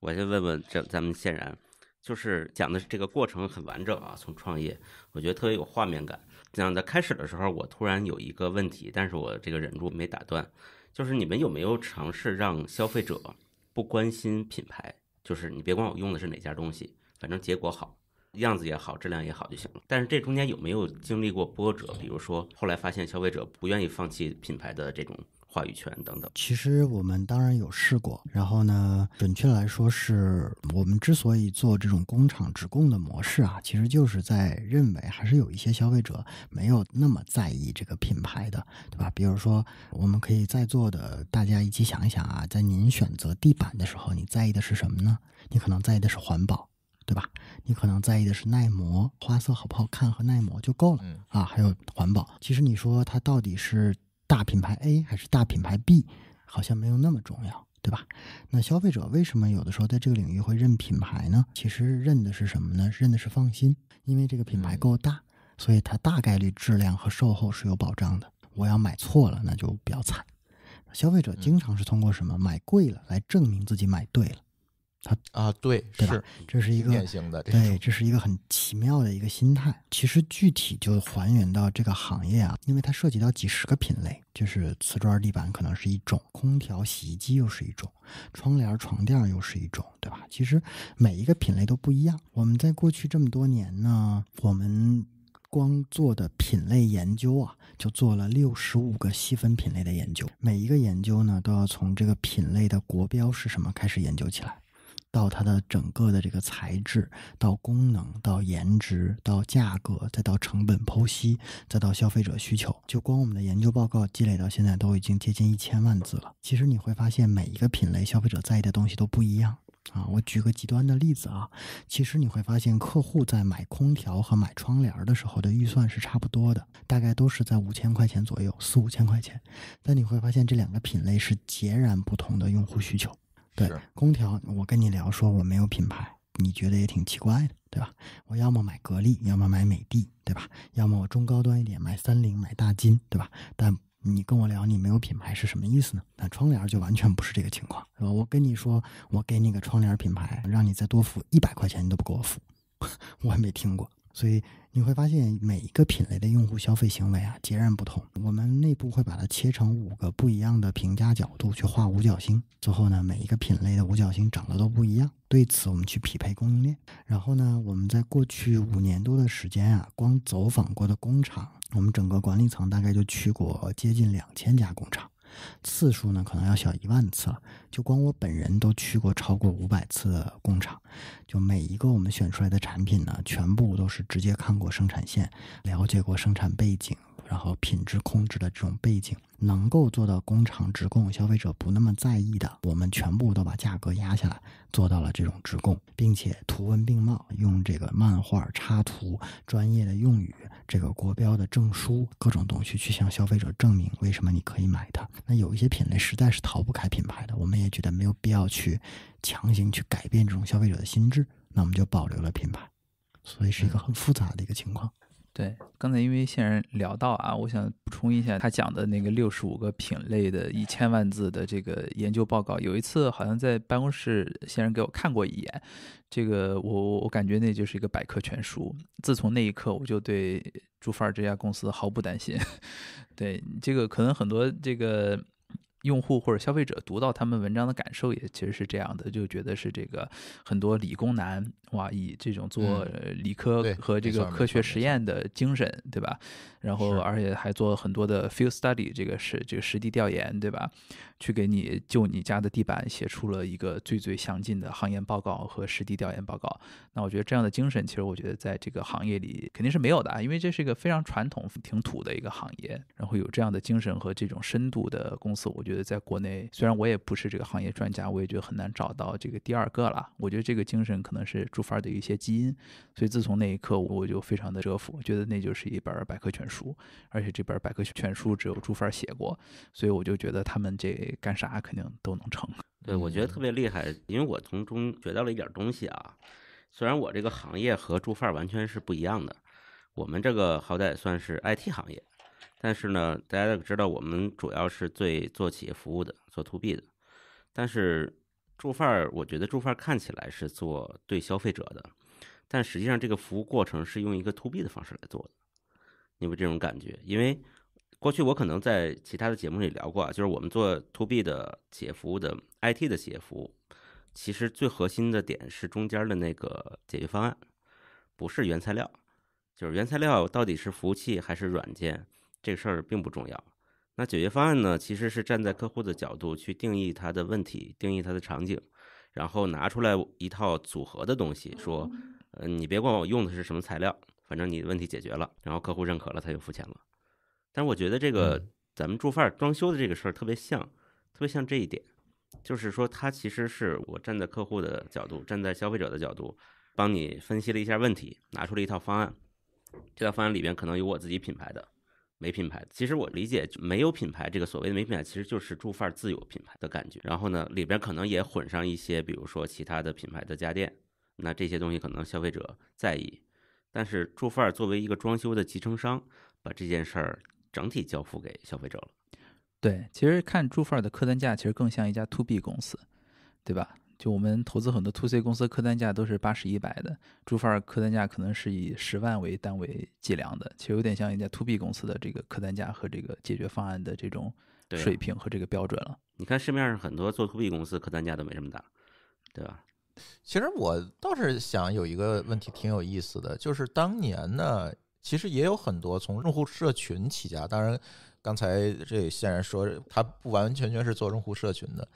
我先问问这咱们显然，就是讲的这个过程很完整啊，从创业，我觉得特别有画面感。讲的开始的时候，我突然有一个问题，但是我这个忍住没打断，就是你们有没有尝试让消费者不关心品牌？就是你别管我用的是哪家东西，反正结果好。样子也好，质量也好就行了。但是这中间有没有经历过波折？比如说，后来发现消费者不愿意放弃品牌的这种话语权等等。其实我们当然有试过。然后呢，准确来说，是我们之所以做这种工厂直供的模式啊，其实就是在认为还是有一些消费者没有那么在意这个品牌的，对吧？比如说，我们可以在座的大家一起想一想啊，在您选择地板的时候，你在意的是什么呢？你可能在意的是环保。对吧？你可能在意的是耐磨、花色好不好看和耐磨就够了啊，还有环保。其实你说它到底是大品牌 A 还是大品牌 B，好像没有那么重要，对吧？那消费者为什么有的时候在这个领域会认品牌呢？其实认的是什么呢？认的是放心，因为这个品牌够大，所以它大概率质量和售后是有保障的。我要买错了，那就比较惨。消费者经常是通过什么买贵了来证明自己买对了。啊，对，是，这是一个典型的，对，这是一个很奇妙的一个心态。其实具体就还原到这个行业啊，因为它涉及到几十个品类，就是瓷砖地板可能是一种，空调洗衣机又是一种，窗帘床垫又是一种，对吧？其实每一个品类都不一样。我们在过去这么多年呢，我们光做的品类研究啊，就做了六十五个细分品类的研究，每一个研究呢，都要从这个品类的国标是什么开始研究起来。到它的整个的这个材质，到功能，到颜值，到价格，再到成本剖析，再到消费者需求，就光我们的研究报告积累到现在都已经接近一千万字了。其实你会发现，每一个品类消费者在意的东西都不一样啊。我举个极端的例子啊，其实你会发现，客户在买空调和买窗帘的时候的预算是差不多的，大概都是在五千块钱左右，四五千块钱。但你会发现，这两个品类是截然不同的用户需求。对空调，我跟你聊说我没有品牌，你觉得也挺奇怪的，对吧？我要么买格力，要么买美的，对吧？要么我中高端一点买三菱、买大金，对吧？但你跟我聊你没有品牌是什么意思呢？那窗帘就完全不是这个情况，是吧？我跟你说，我给你个窗帘品牌，让你再多付一百块钱，你都不给我付，<laughs> 我还没听过。所以你会发现，每一个品类的用户消费行为啊，截然不同。我们内部会把它切成五个不一样的评价角度去画五角星，最后呢，每一个品类的五角星长得都不一样。对此，我们去匹配供应链。然后呢，我们在过去五年多的时间啊，光走访过的工厂，我们整个管理层大概就去过接近两千家工厂。次数呢，可能要小一万次了。就光我本人都去过超过五百次的工厂，就每一个我们选出来的产品呢，全部都是直接看过生产线，了解过生产背景，然后品质控制的这种背景，能够做到工厂直供，消费者不那么在意的，我们全部都把价格压下来，做到了这种直供，并且图文并茂，用这个漫画插图、专业的用语。这个国标的证书，各种东西去向消费者证明为什么你可以买它。那有一些品类实在是逃不开品牌的，我们也觉得没有必要去强行去改变这种消费者的心智，那我们就保留了品牌，所以是一个很复杂的一个情况。对，刚才因为先生聊到啊，我想补充一下他讲的那个六十五个品类的一千万字的这个研究报告，有一次好像在办公室先生给我看过一眼。这个，我我我感觉那就是一个百科全书。自从那一刻，我就对朱范这家公司毫不担心。<laughs> 对，这个可能很多这个。用户或者消费者读到他们文章的感受也其实是这样的，就觉得是这个很多理工男哇，以这种做理科和这个科学实验的精神，对吧？然后而且还做很多的 field study，这个是这个实地调研，对吧？去给你就你家的地板写出了一个最最详尽的行业报告和实地调研报告。那我觉得这样的精神，其实我觉得在这个行业里肯定是没有的，因为这是一个非常传统、挺土的一个行业。然后有这样的精神和这种深度的公司，我觉得。在国内，虽然我也不是这个行业专家，我也觉得很难找到这个第二个了。我觉得这个精神可能是朱范的一些基因，所以自从那一刻，我我就非常的折服，觉得那就是一本百科全书，而且这本百科全书只有朱范写过，所以我就觉得他们这干啥肯定都能成。对，我觉得特别厉害，因为我从中学到了一点东西啊。虽然我这个行业和朱范完全是不一样的，我们这个好歹算是 IT 行业。但是呢，大家都知道我们主要是对做企业服务的，做 to B 的。但是住范儿，我觉得住范儿看起来是做对消费者的，但实际上这个服务过程是用一个 to B 的方式来做的。你有这种感觉，因为过去我可能在其他的节目里聊过啊，就是我们做 to B 的企业服务的 IT 的企业服务，其实最核心的点是中间的那个解决方案，不是原材料，就是原材料到底是服务器还是软件。这个事儿并不重要。那解决方案呢？其实是站在客户的角度去定义他的问题，定义他的场景，然后拿出来一套组合的东西，说，呃，你别管我用的是什么材料，反正你的问题解决了，然后客户认可了，他就付钱了。但是我觉得这个咱们住范儿装修的这个事儿特别像，特别像这一点，就是说，他其实是我站在客户的角度，站在消费者的角度，帮你分析了一下问题，拿出了一套方案。这套方案里边可能有我自己品牌的。没品牌，其实我理解没有品牌这个所谓的没品牌，其实就是住范儿自有品牌的感觉。然后呢，里边可能也混上一些，比如说其他的品牌的家电，那这些东西可能消费者在意，但是住范儿作为一个装修的集成商，把这件事儿整体交付给消费者了。对，其实看住范儿的客单价，其实更像一家 to b 公司，对吧？就我们投资很多 to C 公司，客单价都是八十、一百的；，珠范儿客单价可能是以十万为单位计量的，其实有点像一家 to B 公司的这个客单价和这个解决方案的这种水平和这个标准了。你看市面上很多做 to B 公司，客单价都没这么大，对吧？其实我倒是想有一个问题，挺有意思的，就是当年呢，其实也有很多从用户社群起家，当然刚才这显然说他不完完全全是做用户社群的。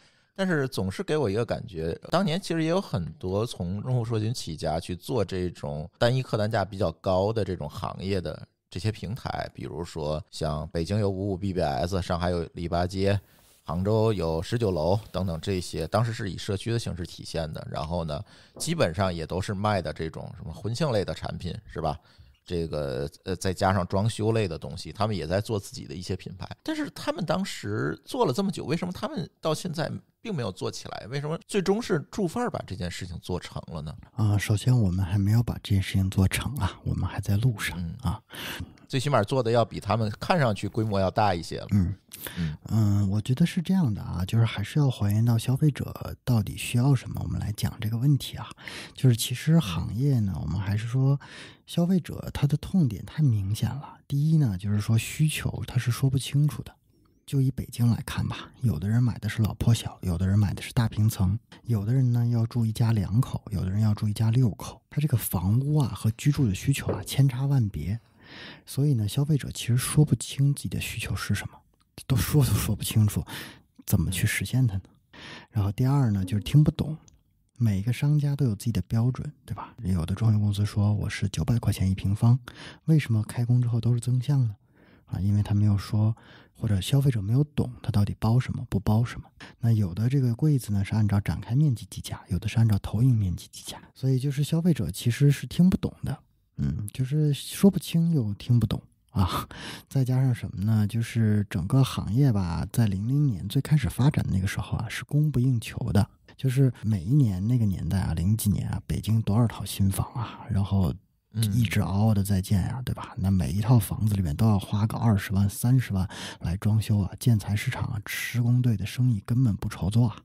但是总是给我一个感觉，当年其实也有很多从用户社群起家去做这种单一客单价比较高的这种行业的这些平台，比如说像北京有五五 BBS，上海有篱笆街，杭州有十九楼等等这些，当时是以社区的形式体现的。然后呢，基本上也都是卖的这种什么婚庆类的产品，是吧？这个呃，再加上装修类的东西，他们也在做自己的一些品牌。但是他们当时做了这么久，为什么他们到现在？并没有做起来，为什么最终是住范儿把这件事情做成了呢？啊，首先我们还没有把这件事情做成啊，我们还在路上啊。最起码做的要比他们看上去规模要大一些了。嗯嗯，我觉得是这样的啊，就是还是要还原到消费者到底需要什么。我们来讲这个问题啊，就是其实行业呢，我们还是说消费者他的痛点太明显了。第一呢，就是说需求他是说不清楚的。就以北京来看吧，有的人买的是老破小，有的人买的是大平层，有的人呢要住一家两口，有的人要住一家六口，他这个房屋啊和居住的需求啊千差万别，所以呢，消费者其实说不清自己的需求是什么，都说都说不清楚，怎么去实现它呢？然后第二呢，就是听不懂，每个商家都有自己的标准，对吧？有的装修公司说我是九百块钱一平方，为什么开工之后都是增项呢？啊，因为他没有说，或者消费者没有懂，他到底包什么，不包什么？那有的这个柜子呢是按照展开面积计价，有的是按照投影面积计价，所以就是消费者其实是听不懂的，嗯，就是说不清又听不懂啊。再加上什么呢？就是整个行业吧，在零零年最开始发展的那个时候啊，是供不应求的，就是每一年那个年代啊，零几年啊，北京多少套新房啊，然后。一直嗷嗷的在建呀，对吧？那每一套房子里面都要花个二十万、三十万来装修啊，建材市场、施工队的生意根本不愁做啊。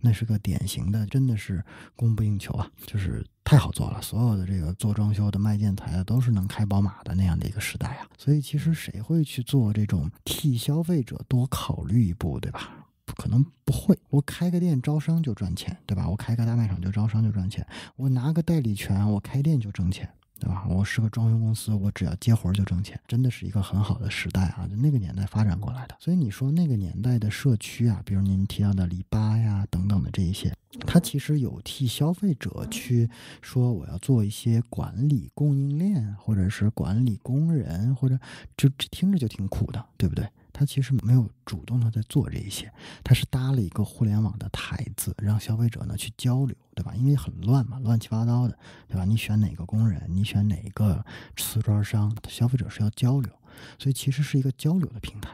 那是个典型的，真的是供不应求啊，就是太好做了。所有的这个做装修的、卖建材的，都是能开宝马的那样的一个时代啊。所以其实谁会去做这种替消费者多考虑一步，对吧？不可能不会。我开个店招商就赚钱，对吧？我开个大卖场就招商就赚钱。我拿个代理权，我开店就挣钱。对吧？我是个装修公司，我只要接活就挣钱，真的是一个很好的时代啊！就那个年代发展过来的，所以你说那个年代的社区啊，比如您提到的篱笆呀等等的这一些，它其实有替消费者去说我要做一些管理供应链，或者是管理工人，或者就听着就挺苦的，对不对？他其实没有主动的在做这一些，他是搭了一个互联网的台子，让消费者呢去交流，对吧？因为很乱嘛，乱七八糟的，对吧？你选哪个工人，你选哪一个瓷砖商，消费者是要交流，所以其实是一个交流的平台。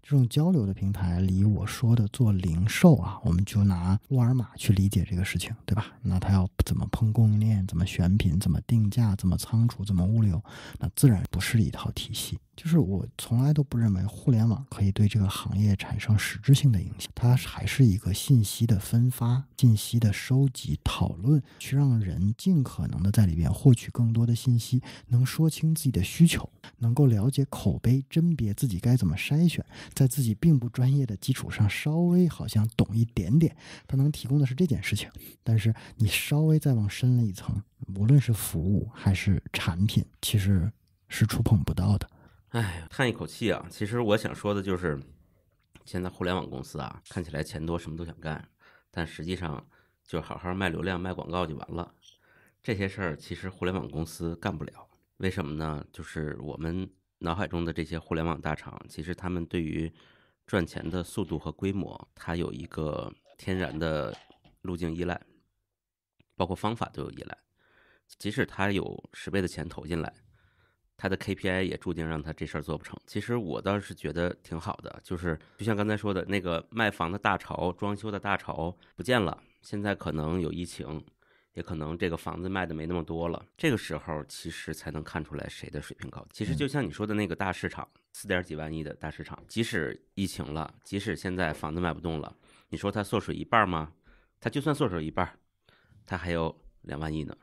这种交流的平台离我说的做零售啊，我们就拿沃尔玛去理解这个事情，对吧？那他要怎么碰供应链，怎么选品，怎么定价，怎么仓储，怎么物流，那自然不是一套体系。就是我从来都不认为互联网可以对这个行业产生实质性的影响，它还是一个信息的分发、信息的收集、讨论，去让人尽可能的在里边获取更多的信息，能说清自己的需求，能够了解口碑，甄别自己该怎么筛选，在自己并不专业的基础上，稍微好像懂一点点，它能提供的是这件事情。但是你稍微再往深了一层，无论是服务还是产品，其实是触碰不到的。唉，叹一口气啊！其实我想说的就是，现在互联网公司啊，看起来钱多，什么都想干，但实际上，就好好卖流量、卖广告就完了。这些事儿其实互联网公司干不了，为什么呢？就是我们脑海中的这些互联网大厂，其实他们对于赚钱的速度和规模，它有一个天然的路径依赖，包括方法都有依赖。即使他有十倍的钱投进来。他的 KPI 也注定让他这事儿做不成。其实我倒是觉得挺好的，就是就像刚才说的那个卖房的大潮、装修的大潮不见了。现在可能有疫情，也可能这个房子卖的没那么多了。这个时候其实才能看出来谁的水平高。其实就像你说的那个大市场，四点几万亿的大市场，即使疫情了，即使现在房子卖不动了，你说它缩水一半吗？它就算缩水一半，它还有两万亿呢。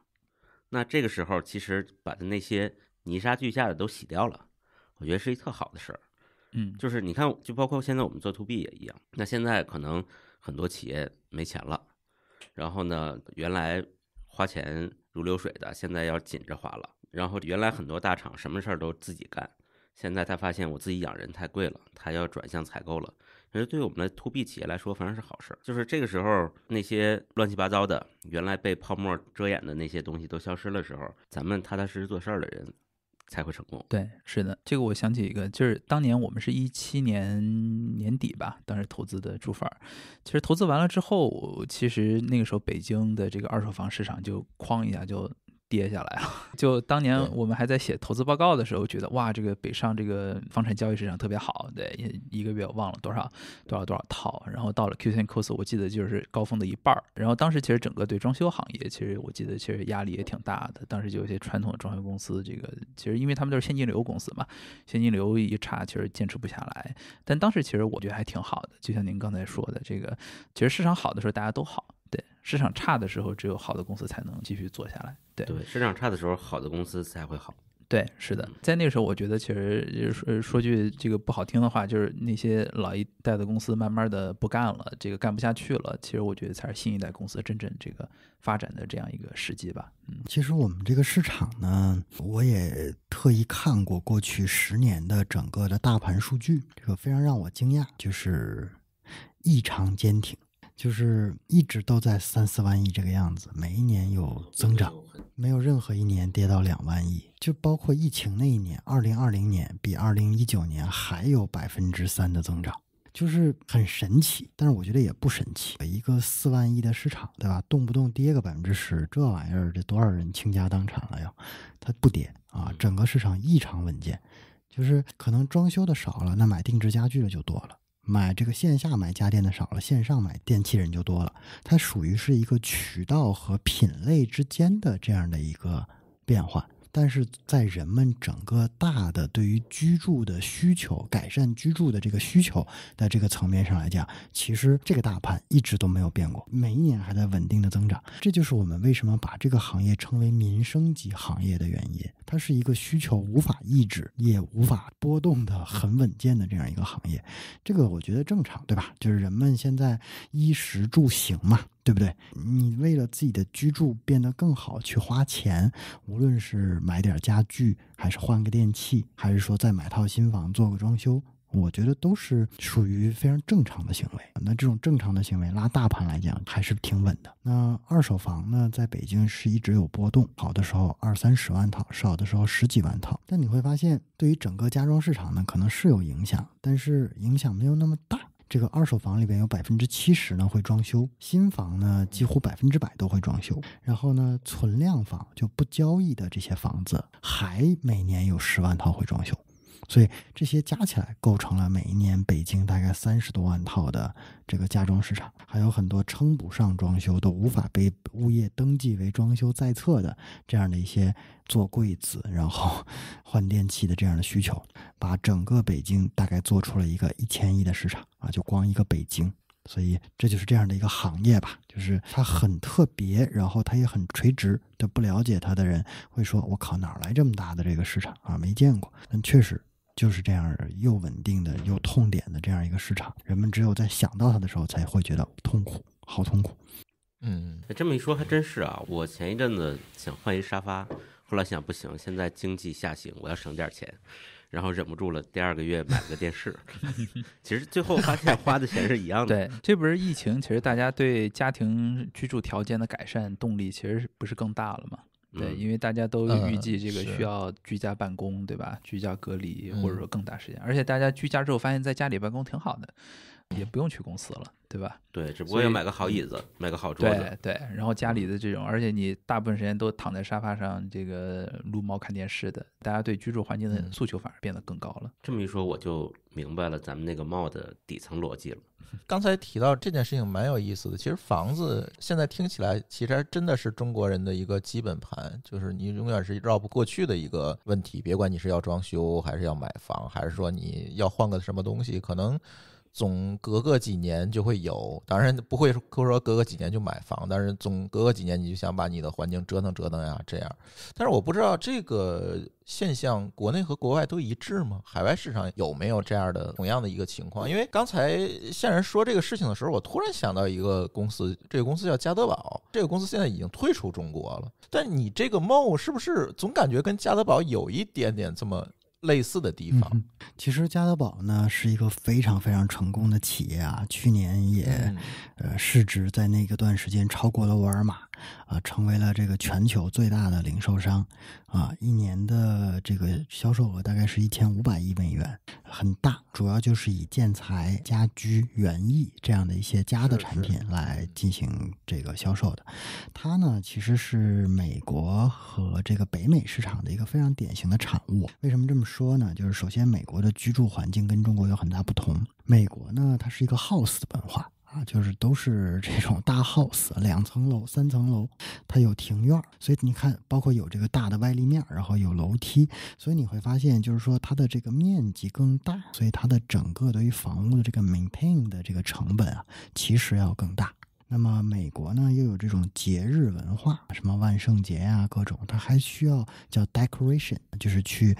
那这个时候其实把那些。泥沙俱下的都洗掉了，我觉得是一特好的事儿。嗯，就是你看，就包括现在我们做 to B 也一样。那现在可能很多企业没钱了，然后呢，原来花钱如流水的，现在要紧着花了。然后原来很多大厂什么事儿都自己干，现在他发现我自己养人太贵了，他要转向采购了。其实对我们的 to B 企业来说，反正是好事儿。就是这个时候，那些乱七八糟的，原来被泡沫遮掩的那些东西都消失的时候，咱们踏踏实实做事儿的人。才会成功。对，是的，这个我想起一个，就是当年我们是一七年年底吧，当时投资的住房，其实投资完了之后，其实那个时候北京的这个二手房市场就哐一下就。跌下来了。<laughs> 就当年我们还在写投资报告的时候，觉得哇，这个北上这个房产交易市场特别好，对，一一个月我忘了多少多少多少套。然后到了 Q3、Q4，我记得就是高峰的一半。然后当时其实整个对装修行业，其实我记得其实压力也挺大的。当时就有些传统的装修公司，这个其实因为他们都是现金流公司嘛，现金流一差，其实坚持不下来。但当时其实我觉得还挺好的，就像您刚才说的，这个其实市场好的时候，大家都好。对市场差的时候，只有好的公司才能继续做下来。对，对，市场差的时候，好的公司才会好。对，是的，在那个时候，我觉得其实说说句这个不好听的话，就是那些老一代的公司慢慢的不干了，这个干不下去了。其实我觉得才是新一代公司真正这个发展的这样一个时机吧。嗯，其实我们这个市场呢，我也特意看过过去十年的整个的大盘数据，这个非常让我惊讶，就是异常坚挺。就是一直都在三四万亿这个样子，每一年有增长，没有任何一年跌到两万亿，就包括疫情那一年，二零二零年比二零一九年还有百分之三的增长，就是很神奇，但是我觉得也不神奇。一个四万亿的市场，对吧？动不动跌个百分之十，这玩意儿这多少人倾家荡产了呀？它不跌啊，整个市场异常稳健，就是可能装修的少了，那买定制家具的就多了。买这个线下买家电的少了，线上买电器人就多了。它属于是一个渠道和品类之间的这样的一个变化。但是在人们整个大的对于居住的需求、改善居住的这个需求的这个层面上来讲，其实这个大盘一直都没有变过，每一年还在稳定的增长。这就是我们为什么把这个行业称为民生级行业的原因，它是一个需求无法抑制也无法波动的很稳健的这样一个行业。这个我觉得正常，对吧？就是人们现在衣食住行嘛。对不对？你为了自己的居住变得更好去花钱，无论是买点家具，还是换个电器，还是说再买套新房做个装修，我觉得都是属于非常正常的行为。那这种正常的行为拉大盘来讲还是挺稳的。那二手房呢，在北京是一直有波动，好的时候二三十万套，少的时候十几万套。但你会发现，对于整个家装市场呢，可能是有影响，但是影响没有那么大。这个二手房里边有百分之七十呢会装修，新房呢几乎百分之百都会装修，然后呢存量房就不交易的这些房子，还每年有十万套会装修。所以这些加起来构成了每一年北京大概三十多万套的这个家装市场，还有很多称不上装修都无法被物业登记为装修在册的这样的一些做柜子、然后 <laughs> 换电器的这样的需求，把整个北京大概做出了一个一千亿的市场啊！就光一个北京，所以这就是这样的一个行业吧，就是它很特别，然后它也很垂直。对不了解它的人会说：“我靠，哪来这么大的这个市场啊？没见过。”但确实。就是这样又稳定的又痛点的这样一个市场，人们只有在想到它的时候，才会觉得痛苦，好痛苦。嗯，这么一说还真是啊。我前一阵子想换一沙发，后来想不行，现在经济下行，我要省点儿钱，然后忍不住了，第二个月买了个电视。<laughs> 其实最后发现花的钱是一样的。对，这不是疫情，其实大家对家庭居住条件的改善动力，其实不是更大了吗？对，因为大家都预计这个需要居家办公，对吧？居家隔离或者说更大时间，而且大家居家之后发现，在家里办公挺好的。也不用去公司了，对吧？对，只不过要买个好椅子，买个好桌子。对，然后家里的这种，而且你大部分时间都躺在沙发上，这个撸猫看电视的，大家对居住环境的诉求反而变得更高了。这么一说，我就明白了咱们那个猫的底层逻辑了。<laughs> 刚才提到这件事情蛮有意思的，其实房子现在听起来，其实还真的是中国人的一个基本盘，就是你永远是绕不过去的一个问题。别管你是要装修，还是要买房，还是说你要换个什么东西，可能。总隔个几年就会有，当然不会说，说隔个几年就买房，但是总隔个几年你就想把你的环境折腾折腾呀，这样。但是我不知道这个现象国内和国外都一致吗？海外市场有没有这样的同样的一个情况？因为刚才现人说这个事情的时候，我突然想到一个公司，这个公司叫嘉德宝，这个公司现在已经退出中国了。但你这个梦是不是总感觉跟嘉德宝有一点点这么？类似的地方，其实家得宝呢是一个非常非常成功的企业啊。去年也，呃，市值在那个段时间超过了沃尔玛。啊，成为了这个全球最大的零售商，啊，一年的这个销售额大概是一千五百亿美元，很大。主要就是以建材、家居、园艺这样的一些家的产品来进行这个销售的。它呢，其实是美国和这个北美市场的一个非常典型的产物。为什么这么说呢？就是首先，美国的居住环境跟中国有很大不同。美国呢，它是一个 house 的文化。啊，就是都是这种大 house，<laughs> 两层楼、三层楼，它有庭院，所以你看，包括有这个大的外立面，然后有楼梯，所以你会发现，就是说它的这个面积更大，所以它的整个对于房屋的这个 maintain 的这个成本啊，其实要更大。那么美国呢，又有这种节日文化，什么万圣节呀，各种，它还需要叫 decoration，就是去。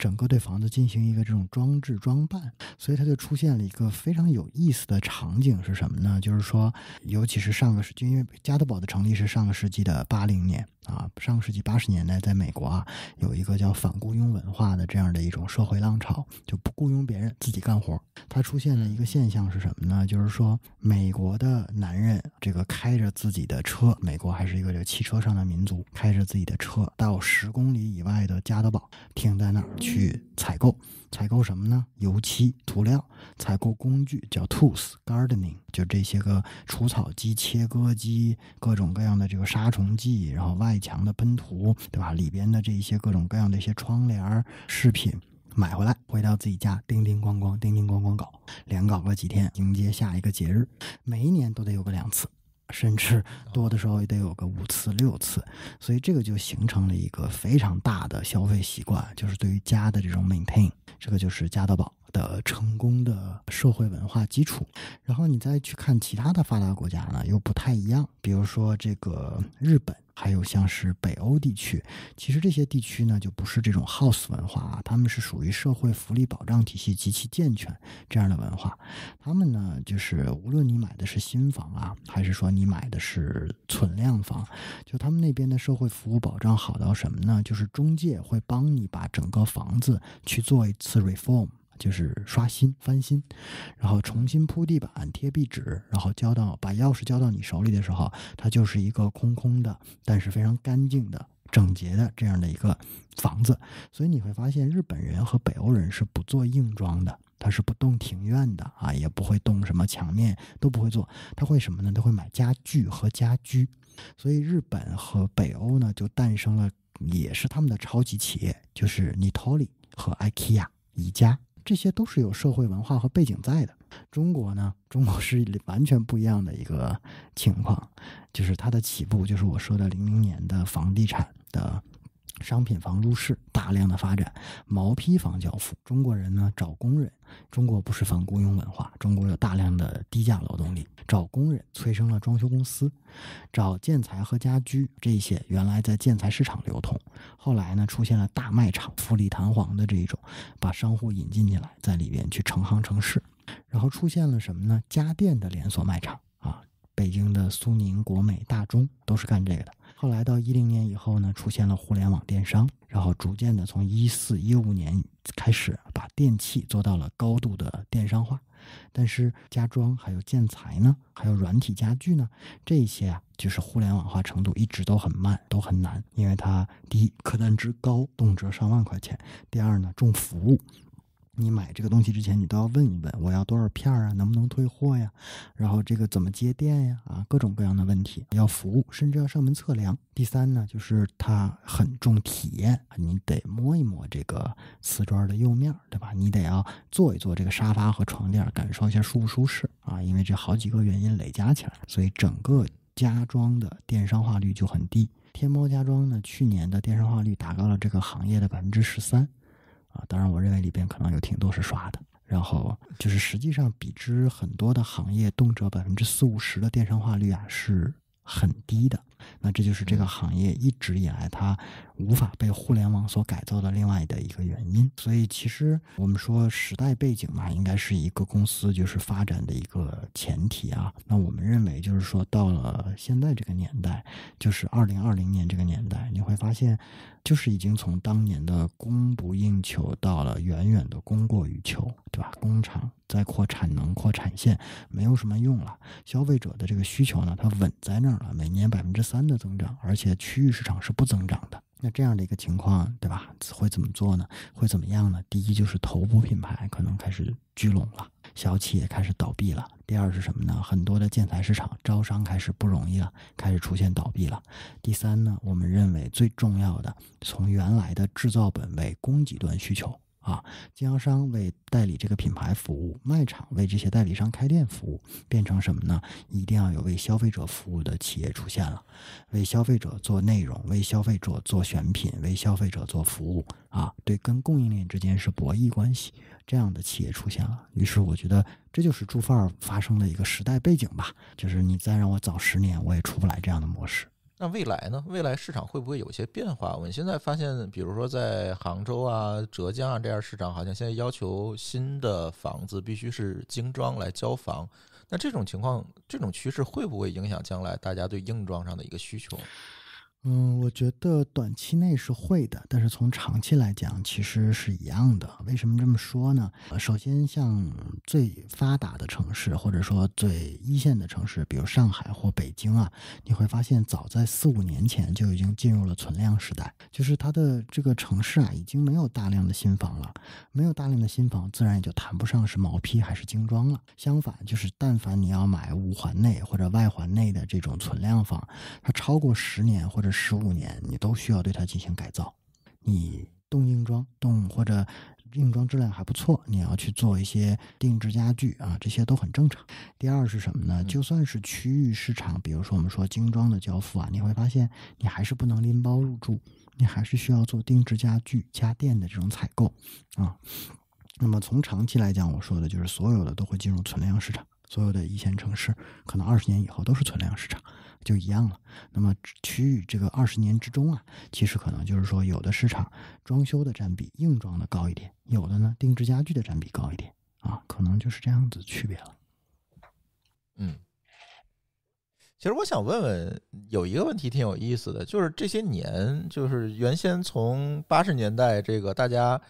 整个对房子进行一个这种装置装扮，所以它就出现了一个非常有意思的场景是什么呢？就是说，尤其是上个世，因为加德堡的成立是上个世纪的八零年啊，上个世纪八十年代，在美国啊，有一个叫反雇佣文化的这样的一种社会浪潮，就不雇佣别人，自己干活。它出现了一个现象是什么呢？就是说，美国的男人这个开着自己的车，美国还是一个这汽车上的民族，开着自己的车到十公里以外的加德堡停在那儿。去采购，采购什么呢？油漆、涂料，采购工具叫 tools gardening，就这些个除草机、切割机，各种各样的这个杀虫剂，然后外墙的喷涂，对吧？里边的这些各种各样的一些窗帘、饰品买回来，回到自己家，叮叮咣咣，叮叮咣咣搞，连搞个几天，迎接下一个节日。每一年都得有个两次。甚至多的时候也得有个五次六次，所以这个就形成了一个非常大的消费习惯，就是对于家的这种 maintain，这个就是家的宝。的成功的社会文化基础，然后你再去看其他的发达国家呢，又不太一样。比如说这个日本，还有像是北欧地区，其实这些地区呢，就不是这种 house 文化啊，他们是属于社会福利保障体系极其健全这样的文化。他们呢，就是无论你买的是新房啊，还是说你买的是存量房，就他们那边的社会服务保障好到什么呢？就是中介会帮你把整个房子去做一次 reform。就是刷新、翻新，然后重新铺地板、贴壁纸，然后交到把钥匙交到你手里的时候，它就是一个空空的，但是非常干净的、整洁的这样的一个房子。所以你会发现，日本人和北欧人是不做硬装的，他是不动庭院的啊，也不会动什么墙面，都不会做。他会什么呢？他会买家具和家居。所以日本和北欧呢，就诞生了，也是他们的超级企业，就是 Nitori 和 IKEA 宜家。这些都是有社会文化和背景在的。中国呢，中国是完全不一样的一个情况，就是它的起步就是我说的零零年的房地产的。商品房入市，大量的发展毛坯房交付。中国人呢找工人，中国不是“仿雇佣”文化，中国有大量的低价劳动力，找工人催生了装修公司，找建材和家居。这些原来在建材市场流通，后来呢出现了大卖场、富丽堂皇的这一种，把商户引进进来，在里边去成行成市。然后出现了什么呢？家电的连锁卖场啊，北京的苏宁、国美、大中都是干这个的。后来到一零年以后呢，出现了互联网电商，然后逐渐的从一四一五年开始，把电器做到了高度的电商化，但是家装还有建材呢，还有软体家具呢，这些啊，就是互联网化程度一直都很慢，都很难，因为它第一客单值高，动辄上万块钱；第二呢，重服务。你买这个东西之前，你都要问一问我要多少片儿啊，能不能退货呀？然后这个怎么接电呀？啊，各种各样的问题要服务，甚至要上门测量。第三呢，就是它很重体验，你得摸一摸这个瓷砖的釉面，对吧？你得要坐一坐这个沙发和床垫，感受一下舒不舒适啊？因为这好几个原因累加起来，所以整个家装的电商化率就很低。天猫家装呢，去年的电商化率达到了这个行业的百分之十三。啊，当然，我认为里边可能有挺多是刷的，然后就是实际上比之很多的行业，动辄百分之四五十的电商化率啊，是很低的。那这就是这个行业一直以来它无法被互联网所改造的另外的一个原因。所以其实我们说时代背景嘛，应该是一个公司就是发展的一个前提啊。那我们认为就是说到了现在这个年代，就是二零二零年这个年代，你会发现，就是已经从当年的供不应求到了远远的供过于求，对吧？工厂。再扩产能、扩产线，没有什么用了。消费者的这个需求呢，它稳在那儿了，每年百分之三的增长，而且区域市场是不增长的。那这样的一个情况，对吧？会怎么做呢？会怎么样呢？第一，就是头部品牌可能开始聚拢了，小企业开始倒闭了。第二是什么呢？很多的建材市场招商开始不容易了，开始出现倒闭了。第三呢，我们认为最重要的，从原来的制造本位供给端需求。啊，经销商为代理这个品牌服务，卖场为这些代理商开店服务，变成什么呢？一定要有为消费者服务的企业出现了，为消费者做内容，为消费者做选品，为消费者做服务啊！对，跟供应链之间是博弈关系，这样的企业出现了。于是我觉得这就是猪范儿发生的一个时代背景吧，就是你再让我早十年，我也出不来这样的模式。那未来呢？未来市场会不会有些变化？我们现在发现，比如说在杭州啊、浙江啊这样市场，好像现在要求新的房子必须是精装来交房。那这种情况、这种趋势会不会影响将来大家对硬装上的一个需求？嗯，我觉得短期内是会的，但是从长期来讲，其实是一样的。为什么这么说呢？首先像最发达的城市，或者说最一线的城市，比如上海或北京啊，你会发现，早在四五年前就已经进入了存量时代，就是它的这个城市啊，已经没有大量的新房了，没有大量的新房，自然也就谈不上是毛坯还是精装了。相反，就是但凡你要买五环内或者外环内的这种存量房，它超过十年或者十五年，你都需要对它进行改造。你动硬装，动或者硬装质量还不错，你要去做一些定制家具啊，这些都很正常。第二是什么呢？就算是区域市场，比如说我们说精装的交付啊，你会发现你还是不能拎包入住，你还是需要做定制家具、家电的这种采购啊。那么从长期来讲，我说的就是所有的都会进入存量市场，所有的一线城市可能二十年以后都是存量市场。就一样了。那么区域这个二十年之中啊，其实可能就是说，有的市场装修的占比硬装的高一点，有的呢定制家具的占比高一点啊，可能就是这样子区别了。嗯，其实我想问问，有一个问题挺有意思的，就是这些年，就是原先从八十年代这个大家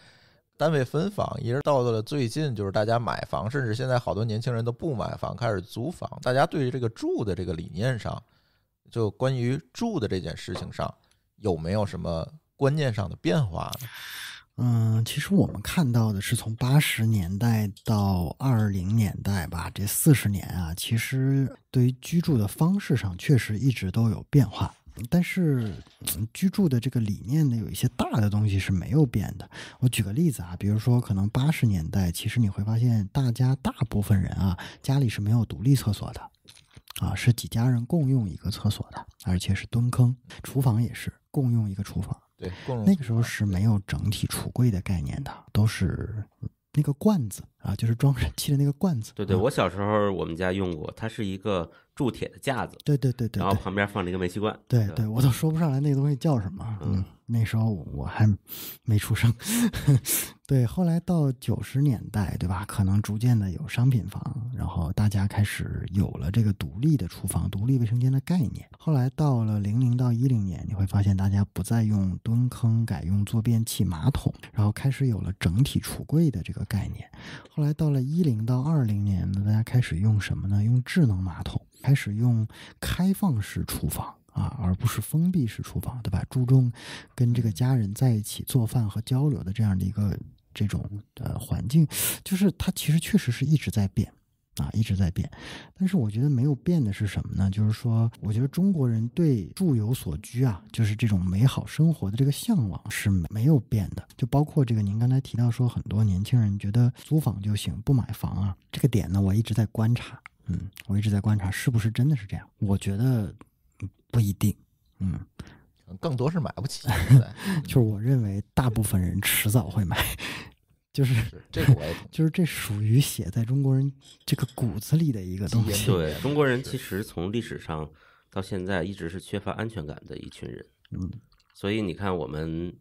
单位分房，一直到了最近，就是大家买房，甚至现在好多年轻人都不买房，开始租房，大家对于这个住的这个理念上。就关于住的这件事情上，有没有什么观念上的变化呢？嗯，其实我们看到的是从八十年代到二零年代吧，这四十年啊，其实对于居住的方式上确实一直都有变化，但是居住的这个理念呢，有一些大的东西是没有变的。我举个例子啊，比如说可能八十年代，其实你会发现大家大部分人啊，家里是没有独立厕所的。啊，是几家人共用一个厕所的，而且是蹲坑，厨房也是共用一个厨房。对，那个时候是没有整体橱柜的概念的，都是那个罐子。啊，就是装燃气的那个罐子。对对，我小时候我们家用过，它是一个铸铁的架子。对对对对。然后旁边放了一个煤气罐。对对，我都说不上来那个东西叫什么。嗯，那时候我还没出生。<laughs> 对，后来到九十年代，对吧？可能逐渐的有商品房，然后大家开始有了这个独立的厨房、独立卫生间的概念。后来到了零零到一零年，你会发现大家不再用蹲坑，改用坐便器、马桶，然后开始有了整体橱柜的这个概念。后来到了一零到二零年呢，大家开始用什么呢？用智能马桶，开始用开放式厨房啊，而不是封闭式厨房，对吧？注重跟这个家人在一起做饭和交流的这样的一个这种呃环境，就是它其实确实是一直在变。啊，一直在变，但是我觉得没有变的是什么呢？就是说，我觉得中国人对住有所居啊，就是这种美好生活的这个向往是没有变的。就包括这个，您刚才提到说很多年轻人觉得租房就行，不买房啊，这个点呢，我一直在观察。嗯，我一直在观察，是不是真的是这样？我觉得不一定。嗯，更多是买不起。<laughs> 就是我认为，大部分人迟早会买。就是这，<laughs> 就是这属于写在中国人这个骨子里的一个东西。对中国人，其实从历史上到现在，一直是缺乏安全感的一群人。嗯，所以你看，我们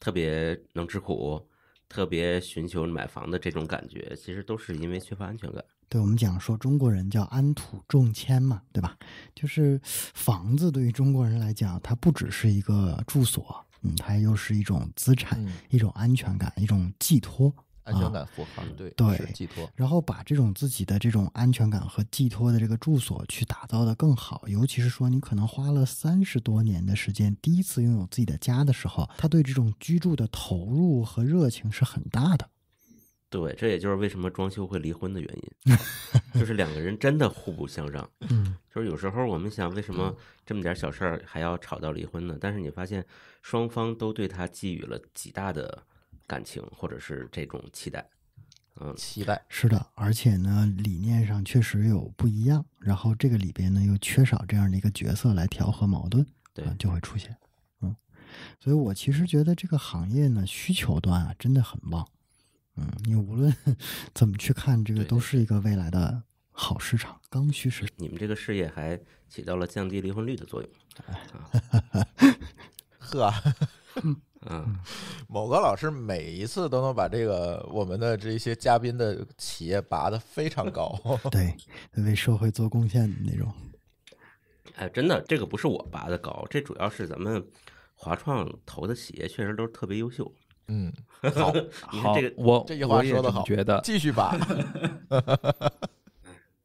特别能吃苦，特别寻求买房的这种感觉，其实都是因为缺乏安全感。对我们讲说，中国人叫安土重迁嘛，对吧？就是房子对于中国人来讲，它不只是一个住所。嗯，它又是一种资产，一种安全感，一种寄托。安全感、符号，对对，寄托。然后把这种自己的这种安全感和寄托的这个住所去打造的更好，尤其是说你可能花了三十多年的时间，第一次拥有自己的家的时候，他对这种居住的投入和热情是很大的。对，这也就是为什么装修会离婚的原因，<laughs> 就是两个人真的互不相让。嗯，就是有时候我们想，为什么这么点小事儿还要吵到离婚呢？但是你发现双方都对他寄予了极大的感情，或者是这种期待。嗯，期待是的，而且呢，理念上确实有不一样。然后这个里边呢，又缺少这样的一个角色来调和矛盾，对，就会出现。嗯，所以我其实觉得这个行业呢，需求端啊，真的很旺。嗯，你无论 <laughs> 怎么去看，这个都是一个未来的好市场，刚需市场。你们这个事业还起到了降低离婚率的作用。<laughs> 呵，<laughs> 嗯，某个老师每一次都能把这个我们的这些嘉宾的企业拔的非常高。对，为社会做贡献的那种。哎，真的，这个不是我拔的高，这主要是咱们华创投的企业确实都是特别优秀。嗯，好，<laughs> 好，我这句话说的好，觉得 <laughs> 继续吧。<laughs>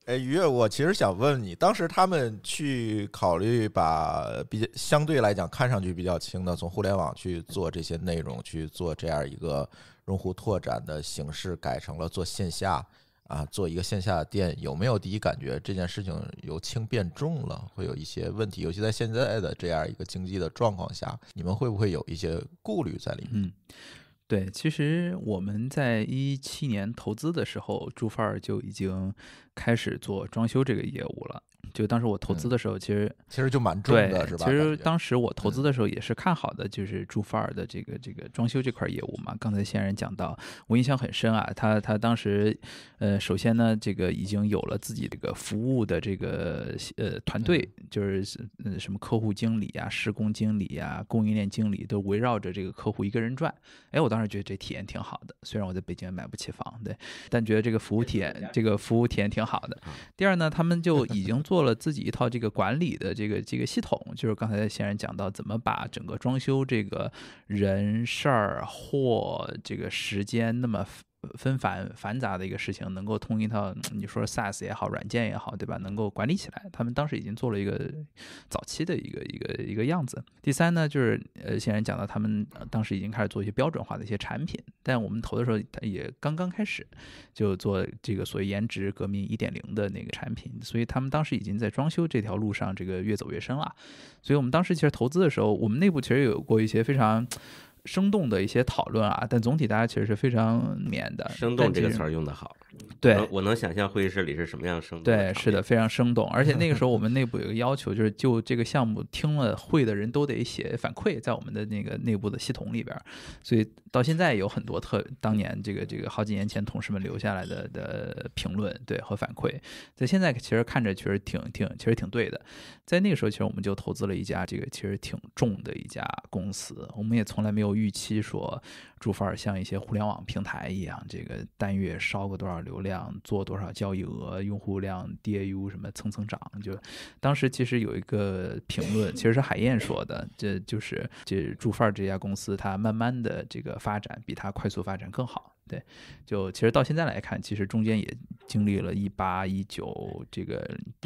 哎，于越，我其实想问你，当时他们去考虑把比较相对来讲看上去比较轻的，从互联网去做这些内容，去做这样一个用户拓展的形式，改成了做线下。啊，做一个线下店有没有第一感觉？这件事情由轻变重了，会有一些问题，尤其在现在的这样一个经济的状况下，你们会不会有一些顾虑在里面？嗯，对，其实我们在一七年投资的时候，朱范儿就已经开始做装修这个业务了。就当时我投资的时候，其实其实就蛮重的是吧？其实当时我投资的时候也是看好的，就是住范儿的这个这个装修这块业务嘛。刚才先人讲到，我印象很深啊。他他当时呃，首先呢，这个已经有了自己这个服务的这个呃团队，就是什么客户经理啊、施工经理啊、供应链经理都围绕着这个客户一个人转。哎，我当时觉得这体验挺好的。虽然我在北京也买不起房，对，但觉得这个服务体验，这个服务体验挺好的。第二呢，他们就已经做。<laughs> 做了自己一套这个管理的这个这个系统，就是刚才先生讲到怎么把整个装修这个人事儿或这个时间那么。纷繁繁杂的一个事情，能够通一套你说 SaaS 也好，软件也好，对吧？能够管理起来。他们当时已经做了一个早期的一个一个一个样子。第三呢，就是呃，显然讲到他们当时已经开始做一些标准化的一些产品，但我们投的时候也刚刚开始就做这个所谓颜值革命一点零的那个产品，所以他们当时已经在装修这条路上这个越走越深了。所以我们当时其实投资的时候，我们内部其实有过一些非常。生动的一些讨论啊，但总体大家其实是非常免的。生动这个词儿用的好。对，我能想象会议室里是什么样的生动。对，是的，非常生动。而且那个时候 <laughs> 我们内部有个要求，就是就这个项目听了会的人都得写反馈，在我们的那个内部的系统里边。所以到现在有很多特当年这个这个好几年前同事们留下来的的评论，对和反馈，在现在其实看着确实挺挺，其实挺对的。在那个时候，其实我们就投资了一家这个其实挺重的一家公司，我们也从来没有预期说。猪范儿像一些互联网平台一样，这个单月烧个多少流量，做多少交易额，用户量 DAU 什么蹭蹭涨。就当时其实有一个评论，其实是海燕说的，这就是这猪范儿这家公司，它慢慢的这个发展比它快速发展更好。对，就其实到现在来看，其实中间也经历了一八一九这个。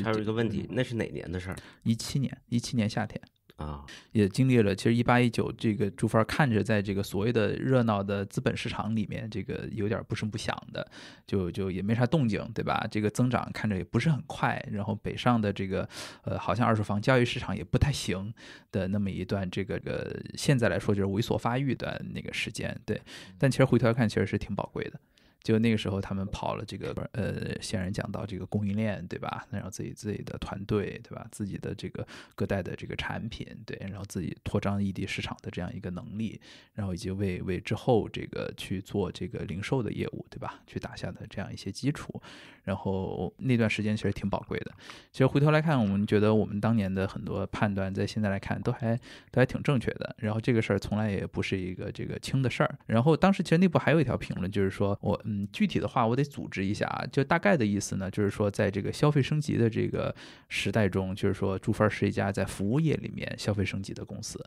还有一个问题，那是哪年的事儿？一七年，一七年夏天。啊，也经历了，其实一八一九这个朱帆看着在这个所谓的热闹的资本市场里面，这个有点不声不响的，就就也没啥动静，对吧？这个增长看着也不是很快，然后北上的这个，呃，好像二手房交易市场也不太行的那么一段，这个个现在来说就是猥琐发育的那个时间，对。但其实回头来看，其实是挺宝贵的。就那个时候，他们跑了这个，呃，显然讲到这个供应链，对吧？然后自己自己的团队，对吧？自己的这个各代的这个产品，对，然后自己扩张异地市场的这样一个能力，然后以及为为之后这个去做这个零售的业务，对吧？去打下的这样一些基础。然后那段时间其实挺宝贵的，其实回头来看，我们觉得我们当年的很多判断，在现在来看都还都还挺正确的。然后这个事儿从来也不是一个这个轻的事儿。然后当时其实内部还有一条评论，就是说我嗯，具体的话我得组织一下啊，就大概的意思呢，就是说在这个消费升级的这个时代中，就是说朱芬是一家在服务业里面消费升级的公司。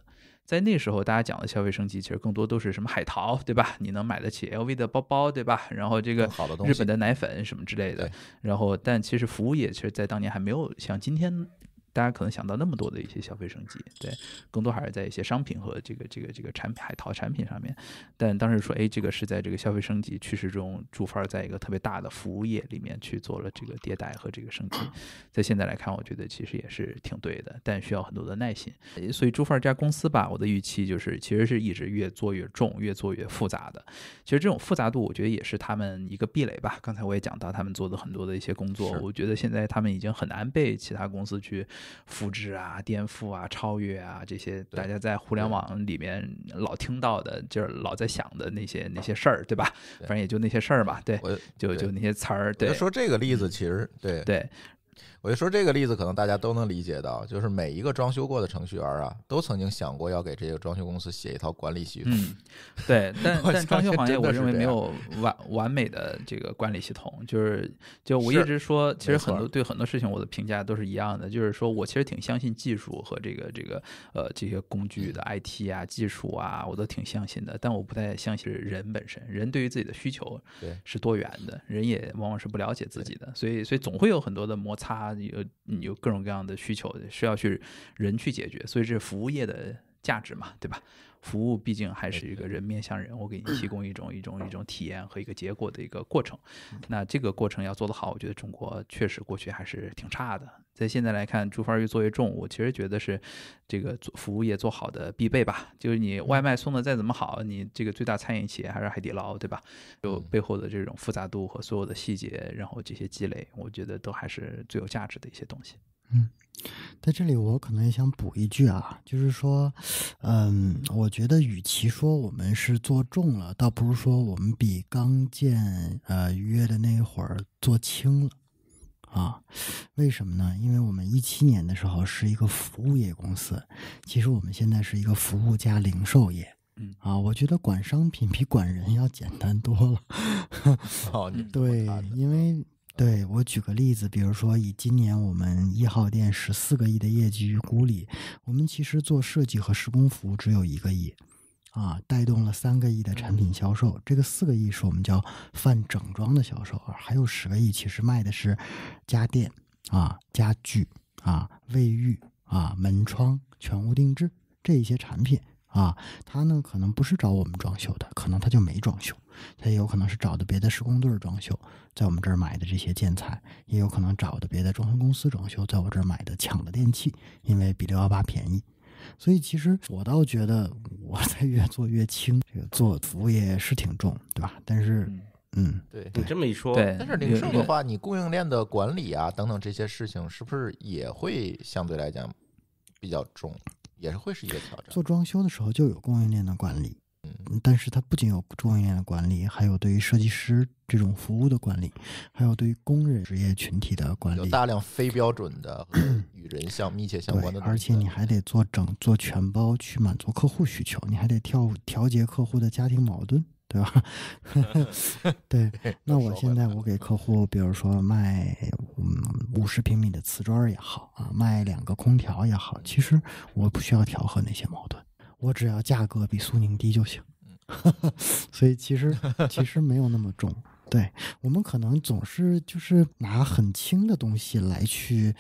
在那时候，大家讲的消费升级，其实更多都是什么海淘，对吧？你能买得起 LV 的包包，对吧？然后这个日本的奶粉什么之类的。然后，但其实服务业，其实，在当年还没有像今天。大家可能想到那么多的一些消费升级，对，更多还是在一些商品和这个这个这个产品海淘产品上面。但当时说，哎，这个是在这个消费升级趋势中，朱范儿在一个特别大的服务业里面去做了这个迭代和这个升级。在现在来看，我觉得其实也是挺对的，但需要很多的耐心。所以朱范儿这家公司吧，我的预期就是其实是一直越做越重，越做越复杂的。其实这种复杂度，我觉得也是他们一个壁垒吧。刚才我也讲到，他们做的很多的一些工作，我觉得现在他们已经很难被其他公司去。复制啊，颠覆啊，超越啊，这些大家在互联网里面老听到的，就是老在想的那些那些事儿，对吧？反正也就那些事儿吧，对，就就那些词儿。说这个例子其实对对。我就说这个例子，可能大家都能理解到，就是每一个装修过的程序员啊，都曾经想过要给这个装修公司写一套管理系统。对，<laughs> 但但装修行业，我认为没有完完美的这个管理系统。就是，就我一直说，其实很多对很多事情，我的评价都是一样的。就是说我其实挺相信技术和这个这个呃这些工具的 IT 啊技术啊，我都挺相信的。但我不太相信人本身，人对于自己的需求是多元的，人也往往是不了解自己的，所以所以总会有很多的摩擦。有你有各种各样的需求，需要去人去解决，所以这是服务业的价值嘛，对吧？服务毕竟还是一个人面向人，我给你提供一种一种一种体验和一个结果的一个过程。那这个过程要做得好，我觉得中国确实过去还是挺差的。在现在来看，猪八越做越重，我其实觉得是这个做服务业做好的必备吧。就是你外卖送的再怎么好，你这个最大餐饮企业还是海底捞，对吧？就背后的这种复杂度和所有的细节，然后这些积累，我觉得都还是最有价值的一些东西。嗯。在这里，我可能也想补一句啊，就是说，嗯，我觉得与其说我们是做重了，倒不如说我们比刚建呃约的那会儿做轻了啊。为什么呢？因为我们一七年的时候是一个服务业公司，其实我们现在是一个服务加零售业。嗯啊，我觉得管商品比管人要简单多了。<laughs> 对，因为。对我举个例子，比如说以今年我们一号店十四个亿的业绩预估理，我们其实做设计和施工服务只有一个亿，啊，带动了三个亿的产品销售。这个四个亿是我们叫泛整装的销售，还有十个亿其实卖的是家电啊、家具啊、卫浴啊、门窗、全屋定制这一些产品啊，他呢可能不是找我们装修的，可能他就没装修。他也有可能是找的别的施工队装修，在我们这儿买的这些建材，也有可能找的别的装修公司装修，在我这儿买的抢的电器，因为比六幺八便宜。所以其实我倒觉得我在越做越轻，这个做服务业是挺重，对吧？但是，嗯，对你这么一说，但是零售的话，你供应链的管理啊，等等这些事情，是不是也会相对来讲比较重，也是会是一个挑战？做装修的时候就有供应链的管理。但是它不仅有专业的管理，还有对于设计师这种服务的管理，还有对于工人职业群体的管理。有大量非标准的 <clears throat> 与人相密切相关的。而且你还得做整做全包去满足客户需求，你还得调调节客户的家庭矛盾，对吧？<laughs> 对。<laughs> 那我现在我给客户，比如说卖嗯五十平米的瓷砖也好啊，卖两个空调也好，其实我不需要调和那些矛盾。我只要价格比苏宁低就行，<laughs> 所以其实其实没有那么重。对我们可能总是就是拿很轻的东西来去。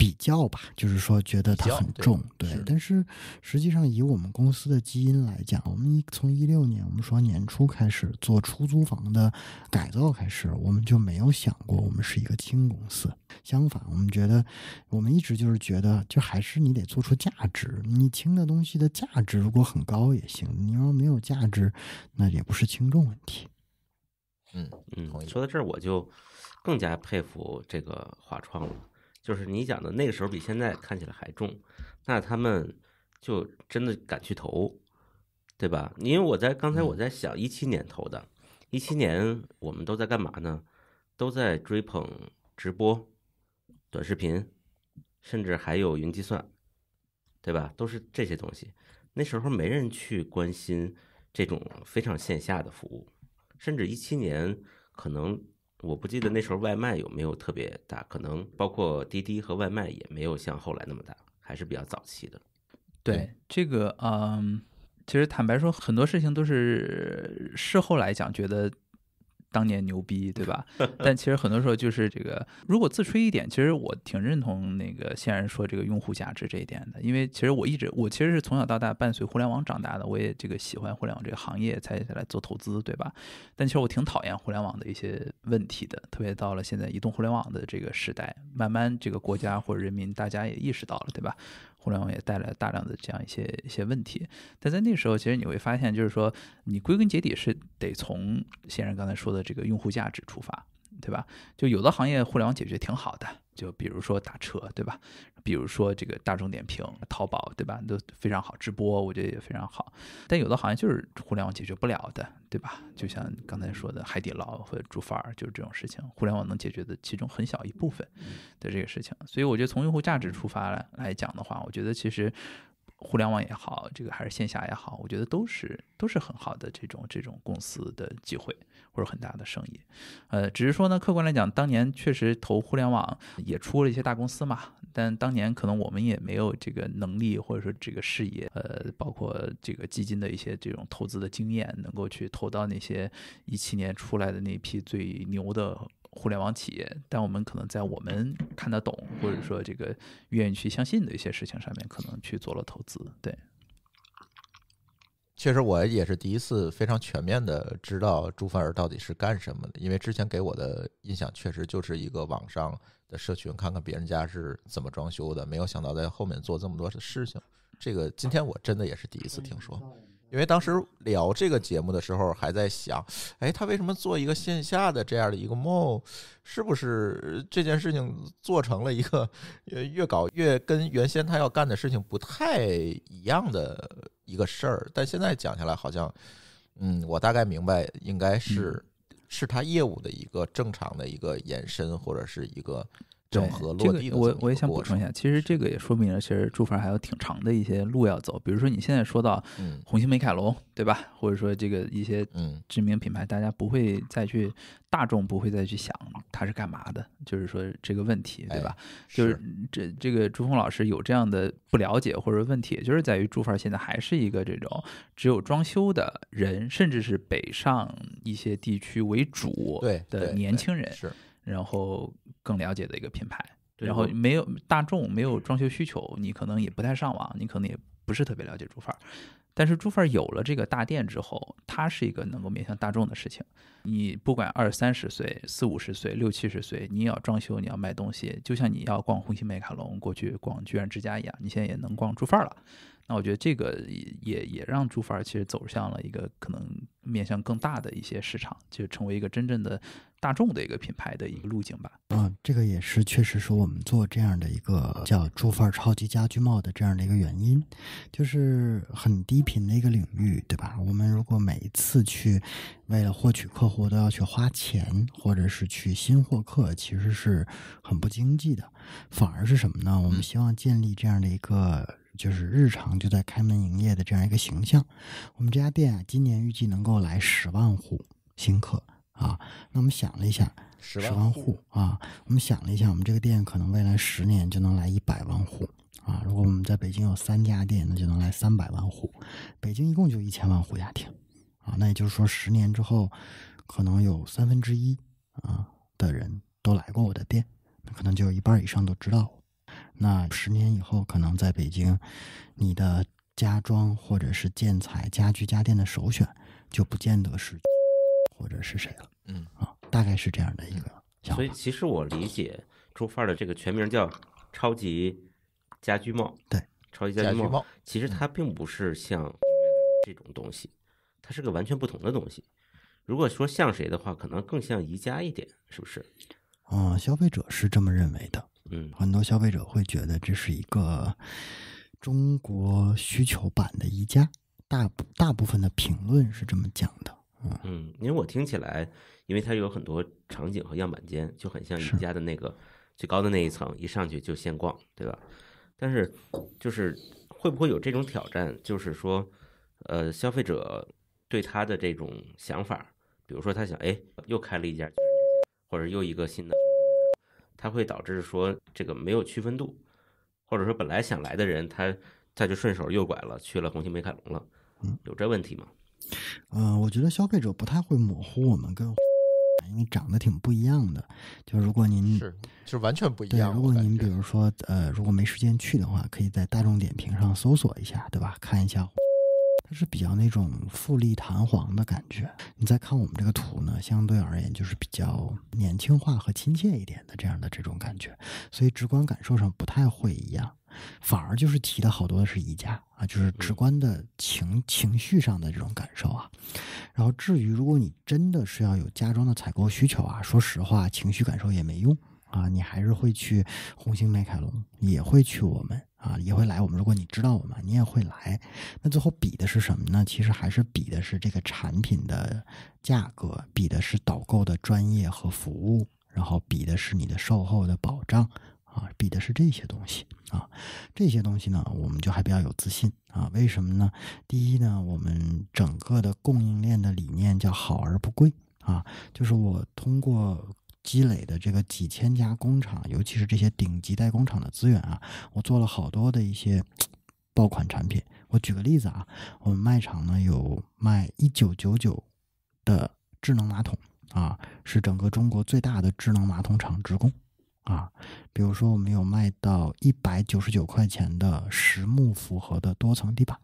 比较吧，就是说觉得它很重，对。但是实际上，以我们公司的基因来讲，我们从一六年，我们说年初开始做出租房的改造开始，我们就没有想过我们是一个轻公司。相反，我们觉得，我们一直就是觉得，就还是你得做出价值。你轻的东西的价值如果很高也行，你要没有价值，那也不是轻重问题。嗯嗯，说到这儿，我就更加佩服这个华创了。就是你讲的那个时候比现在看起来还重，那他们就真的敢去投，对吧？因为我在刚才我在想，一七年投的，一七年我们都在干嘛呢？都在追捧直播、短视频，甚至还有云计算，对吧？都是这些东西。那时候没人去关心这种非常线下的服务，甚至一七年可能。我不记得那时候外卖有没有特别大，可能包括滴滴和外卖也没有像后来那么大，还是比较早期的。对这个，嗯，其实坦白说，很多事情都是事后来讲觉得。当年牛逼，对吧？<laughs> 但其实很多时候就是这个。如果自吹一点，其实我挺认同那个先人说这个用户价值这一点的。因为其实我一直，我其实是从小到大伴随互联网长大的，我也这个喜欢互联网这个行业才来做投资，对吧？但其实我挺讨厌互联网的一些问题的，特别到了现在移动互联网的这个时代，慢慢这个国家或者人民大家也意识到了，对吧？互联网也带来大量的这样一些一些问题，但在那时候，其实你会发现，就是说，你归根结底是得从显然刚才说的这个用户价值出发，对吧？就有的行业互联网解决挺好的。就比如说打车，对吧？比如说这个大众点评、淘宝，对吧？都非常好。直播我觉得也非常好。但有的行业就是互联网解决不了的，对吧？就像刚才说的海底捞和猪范儿，就是这种事情，互联网能解决的其中很小一部分的这个事情。所以我觉得从用户价值出发来讲的话，我觉得其实。互联网也好，这个还是线下也好，我觉得都是都是很好的这种这种公司的机会或者很大的生意，呃，只是说呢，客观来讲，当年确实投互联网也出了一些大公司嘛，但当年可能我们也没有这个能力或者说这个视野，呃，包括这个基金的一些这种投资的经验，能够去投到那些一七年出来的那批最牛的。互联网企业，但我们可能在我们看得懂，或者说这个愿意去相信的一些事情上面，可能去做了投资。对，确实我也是第一次非常全面的知道朱凡儿到底是干什么的，因为之前给我的印象确实就是一个网上的社群，看看别人家是怎么装修的，没有想到在后面做这么多的事情。这个今天我真的也是第一次听说。因为当时聊这个节目的时候，还在想，哎，他为什么做一个线下的这样的一个 mall？是不是这件事情做成了一个越越搞越跟原先他要干的事情不太一样的一个事儿？但现在讲下来，好像，嗯，我大概明白，应该是是他业务的一个正常的一个延伸，或者是一个。整合落地的，我我也想补充一下，其实这个也说明了，其实朱儿还有挺长的一些路要走。比如说你现在说到红星美凯龙，对吧？或者说这个一些知名品牌，大家不会再去，大众不会再去想它是干嘛的，就是说这个问题，对吧？就是这这个朱峰老师有这样的不了解或者问题，就是在于朱儿现在还是一个这种只有装修的人，甚至是北上一些地区为主的年轻人是。然后更了解的一个品牌，然后没有大众没有装修需求，你可能也不太上网，你可能也不是特别了解朱范儿。但是朱范儿有了这个大店之后，它是一个能够面向大众的事情。你不管二三十岁、四五十岁、六七十岁，你也要装修，你要卖东西，就像你要逛红星美凯龙、过去逛居然之家一样，你现在也能逛朱范儿了。那我觉得这个也也让朱范儿其实走向了一个可能面向更大的一些市场，就成为一个真正的大众的一个品牌的一个路径吧。嗯，这个也是确实是我们做这样的一个叫“朱范儿超级家居帽”的这样的一个原因，就是很低频的一个领域，对吧？我们如果每一次去为了获取客户都要去花钱，或者是去新获客，其实是很不经济的。反而是什么呢？我们希望建立这样的一个。就是日常就在开门营业的这样一个形象。我们这家店啊，今年预计能够来十万户新客啊。那我们想了一下，十万户啊，我们想了一下，我们这个店可能未来十年就能来一百万户啊。如果我们在北京有三家店，那就能来三百万户。北京一共就一千万户家庭啊，那也就是说，十年之后，可能有三分之一啊的人都来过我的店，那可能就有一半以上都知道我。那十年以后，可能在北京，你的家装或者是建材、家居家电的首选，就不见得是，或者是谁了？嗯啊，大概是这样的一个。所以，其实我理解，朱范的这个全名叫“超级家居帽”。对，超级家居帽。其实它并不是像这种东西，它是个完全不同的东西。如果说像谁的话，可能更像宜家一点，是不是？啊，消费者是这么认为的。嗯，很多消费者会觉得这是一个中国需求版的宜家，大大部分的评论是这么讲的。嗯，因为我听起来，因为它有很多场景和样板间，就很像宜家的那个最高的那一层，一上去就现逛，对吧？但是就是会不会有这种挑战，就是说，呃，消费者对他的这种想法，比如说他想，哎，又开了一家，或者又一个新的。它会导致说这个没有区分度，或者说本来想来的人，他他就顺手右拐了，去了红星美凯龙了，嗯，有这问题吗？嗯，我觉得消费者不太会模糊我们跟，因为长得挺不一样的，就如果您是是完全不一样。对，如果您比如说呃，如果没时间去的话，可以在大众点评上搜索一下，对吧？看一下。就是比较那种富丽堂皇的感觉。你再看我们这个图呢，相对而言就是比较年轻化和亲切一点的这样的这种感觉，所以直观感受上不太会一样，反而就是提的好多是宜家啊，就是直观的情情绪上的这种感受啊。然后至于如果你真的是要有家装的采购需求啊，说实话，情绪感受也没用。啊，你还是会去红星美凯龙，也会去我们啊，也会来我们。如果你知道我们，你也会来。那最后比的是什么呢？其实还是比的是这个产品的价格，比的是导购的专业和服务，然后比的是你的售后的保障啊，比的是这些东西啊。这些东西呢，我们就还比较有自信啊。为什么呢？第一呢，我们整个的供应链的理念叫好而不贵啊，就是我通过。积累的这个几千家工厂，尤其是这些顶级代工厂的资源啊，我做了好多的一些爆款产品。我举个例子啊，我们卖场呢有卖一九九九的智能马桶啊，是整个中国最大的智能马桶厂直供啊。比如说我们有卖到一百九十九块钱的实木复合的多层地板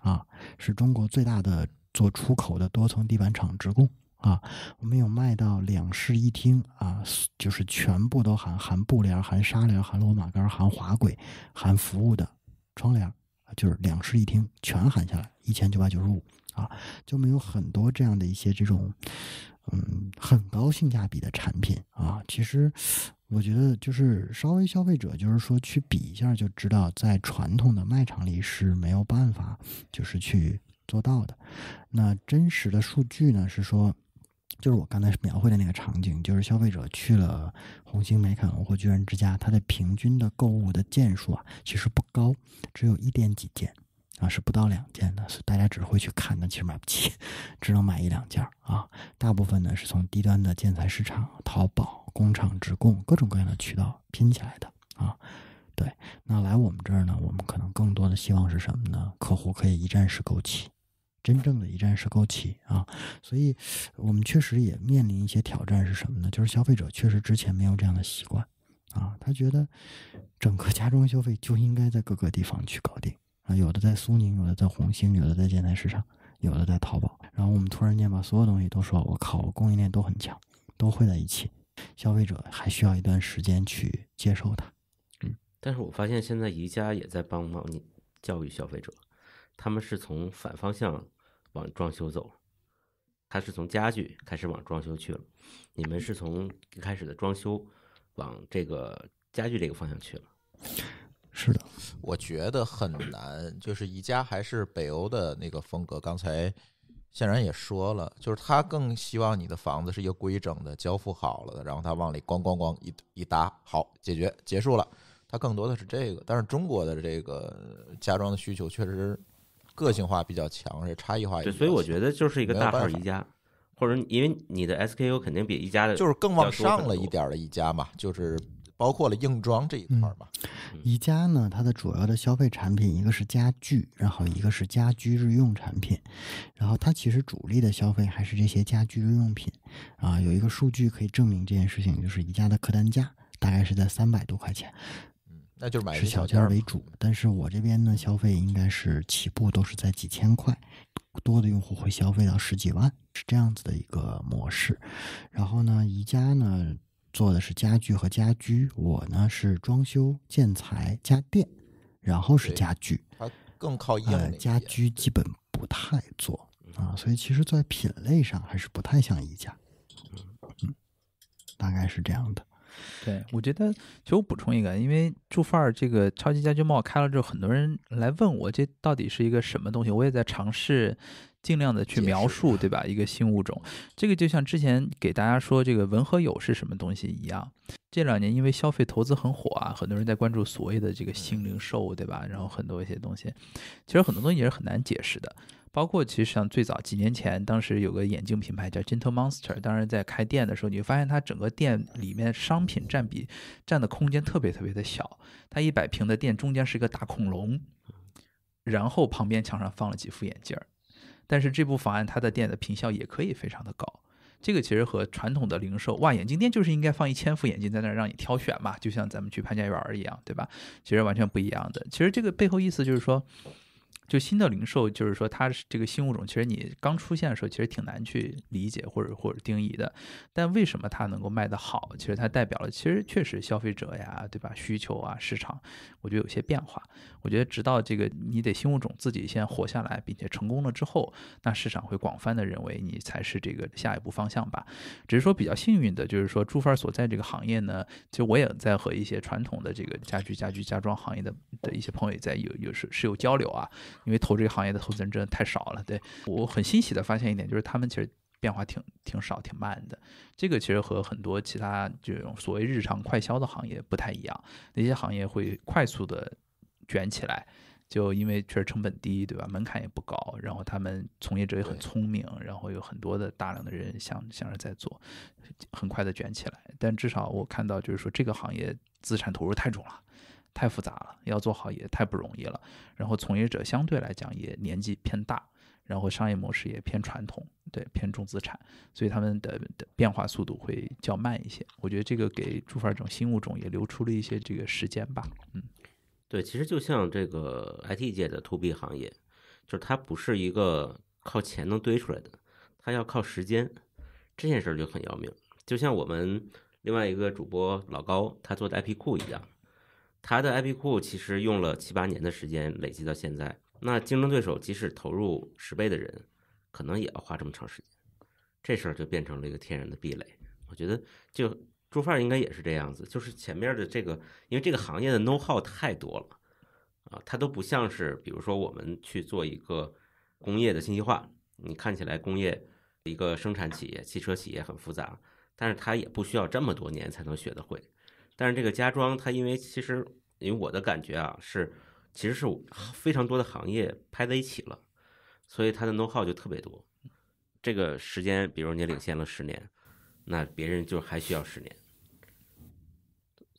啊，是中国最大的做出口的多层地板厂职工。啊，我们有卖到两室一厅啊，就是全部都含含布帘、含纱帘、含罗马杆、含滑轨、含服务的窗帘，就是两室一厅全含下来一千九百九十五啊，就没有很多这样的一些这种嗯很高性价比的产品啊。其实我觉得就是稍微消费者就是说去比一下就知道，在传统的卖场里是没有办法就是去做到的。那真实的数据呢是说。就是我刚才描绘的那个场景，就是消费者去了红星美凯龙或居然之家，他的平均的购物的件数啊，其实不高，只有一点几件，啊，是不到两件的，所以大家只会去看的，其实买不起，只能买一两件儿啊。大部分呢是从低端的建材市场、淘宝、工厂直供各种各样的渠道拼起来的啊。对，那来我们这儿呢，我们可能更多的希望是什么呢？客户可以一站式购齐。真正的一站式购齐啊，所以我们确实也面临一些挑战是什么呢？就是消费者确实之前没有这样的习惯啊，他觉得整个家装消费就应该在各个地方去搞定啊，有的在苏宁，有的在红星，有的在建材市场，有的在淘宝。然后我们突然间把所有东西都说，我靠，供应链都很强，都会在一起，消费者还需要一段时间去接受它。但是我发现现在宜家也在帮忙你教育消费者，他们是从反方向。往装修走，他是从家具开始往装修去了。你们是从一开始的装修往这个家具这个方向去了？是的，我觉得很难，就是宜家还是北欧的那个风格。刚才显然也说了，就是他更希望你的房子是一个规整的、交付好了的，然后他往里咣咣咣一一搭，好，解决结束了。他更多的是这个，但是中国的这个家装的需求确实。个性化比较强，是差异化。对，所以我觉得就是一个大号宜家，或者因为你的 SKU 肯定比宜家的就是更往上了一点的宜家嘛，就是包括了硬装这一块儿嘛。宜家呢，它的主要的消费产品一个是家具，然后一个是家居日用产品，然后它其实主力的消费还是这些家居日用品。啊，有一个数据可以证明这件事情，就是宜家的客单价大概是在三百多块钱。那就是买小件为主，但是我这边呢，消费应该是起步都是在几千块，多的用户会消费到十几万，是这样子的一个模式。然后呢，宜家呢做的是家具和家居，我呢是装修、建材、家电，然后是家具，它更靠硬。家居基本不太做啊，所以其实，在品类上还是不太像宜家。嗯，大概是这样的。对，我觉得其实我补充一个，因为朱范儿这个超级家居帽开了之后，很多人来问我这到底是一个什么东西，我也在尝试尽量的去描述，对吧？一个新物种，这个就像之前给大家说这个文和友是什么东西一样。这两年因为消费投资很火啊，很多人在关注所谓的这个新零售，对吧？然后很多一些东西，其实很多东西也是很难解释的。包括其实像最早几年前，当时有个眼镜品牌叫 Gentle Monster，当然在开店的时候，你会发现它整个店里面商品占比占的空间特别特别的小。它一百平的店中间是一个大恐龙，然后旁边墙上放了几副眼镜儿，但是这部方案它的店的坪效也可以非常的高。这个其实和传统的零售哇眼镜店就是应该放一千副眼镜在那儿让你挑选嘛，就像咱们去潘家园儿一样，对吧？其实完全不一样的。其实这个背后意思就是说。就新的零售，就是说它是这个新物种，其实你刚出现的时候，其实挺难去理解或者或者定义的。但为什么它能够卖得好？其实它代表了，其实确实消费者呀，对吧？需求啊，市场，我觉得有些变化。我觉得，直到这个你得新物种自己先活下来，并且成功了之后，那市场会广泛的认为你才是这个下一步方向吧。只是说比较幸运的，就是说朱范所在这个行业呢，其实我也在和一些传统的这个家居、家居、家装行业的的一些朋友在有有是是有交流啊。因为投这个行业的投资人真的太少了，对我很欣喜的发现一点就是，他们其实变化挺挺少、挺慢的。这个其实和很多其他这种所谓日常快销的行业不太一样，那些行业会快速的。卷起来，就因为确实成本低，对吧？门槛也不高，然后他们从业者也很聪明，然后有很多的大量的人想想着在做，很快的卷起来。但至少我看到就是说，这个行业资产投入太重了，太复杂了，要做好也太不容易了。然后从业者相对来讲也年纪偏大，然后商业模式也偏传统，对，偏重资产，所以他们的的变化速度会较慢一些。我觉得这个给猪法这种新物种也留出了一些这个时间吧，嗯。对，其实就像这个 IT 界的 to B 行业，就是它不是一个靠钱能堆出来的，它要靠时间，这件事儿就很要命。就像我们另外一个主播老高他做的 IP 库一样，他的 IP 库其实用了七八年的时间累积到现在，那竞争对手即使投入十倍的人，可能也要花这么长时间，这事儿就变成了一个天然的壁垒。我觉得就。住饭应该也是这样子，就是前面的这个，因为这个行业的 know how 太多了啊，它都不像是，比如说我们去做一个工业的信息化，你看起来工业一个生产企业、汽车企业很复杂，但是它也不需要这么多年才能学得会。但是这个家装，它因为其实，因为我的感觉啊，是其实是非常多的行业拍在一起了，所以它的 know how 就特别多。这个时间，比如你领先了十年，那别人就还需要十年。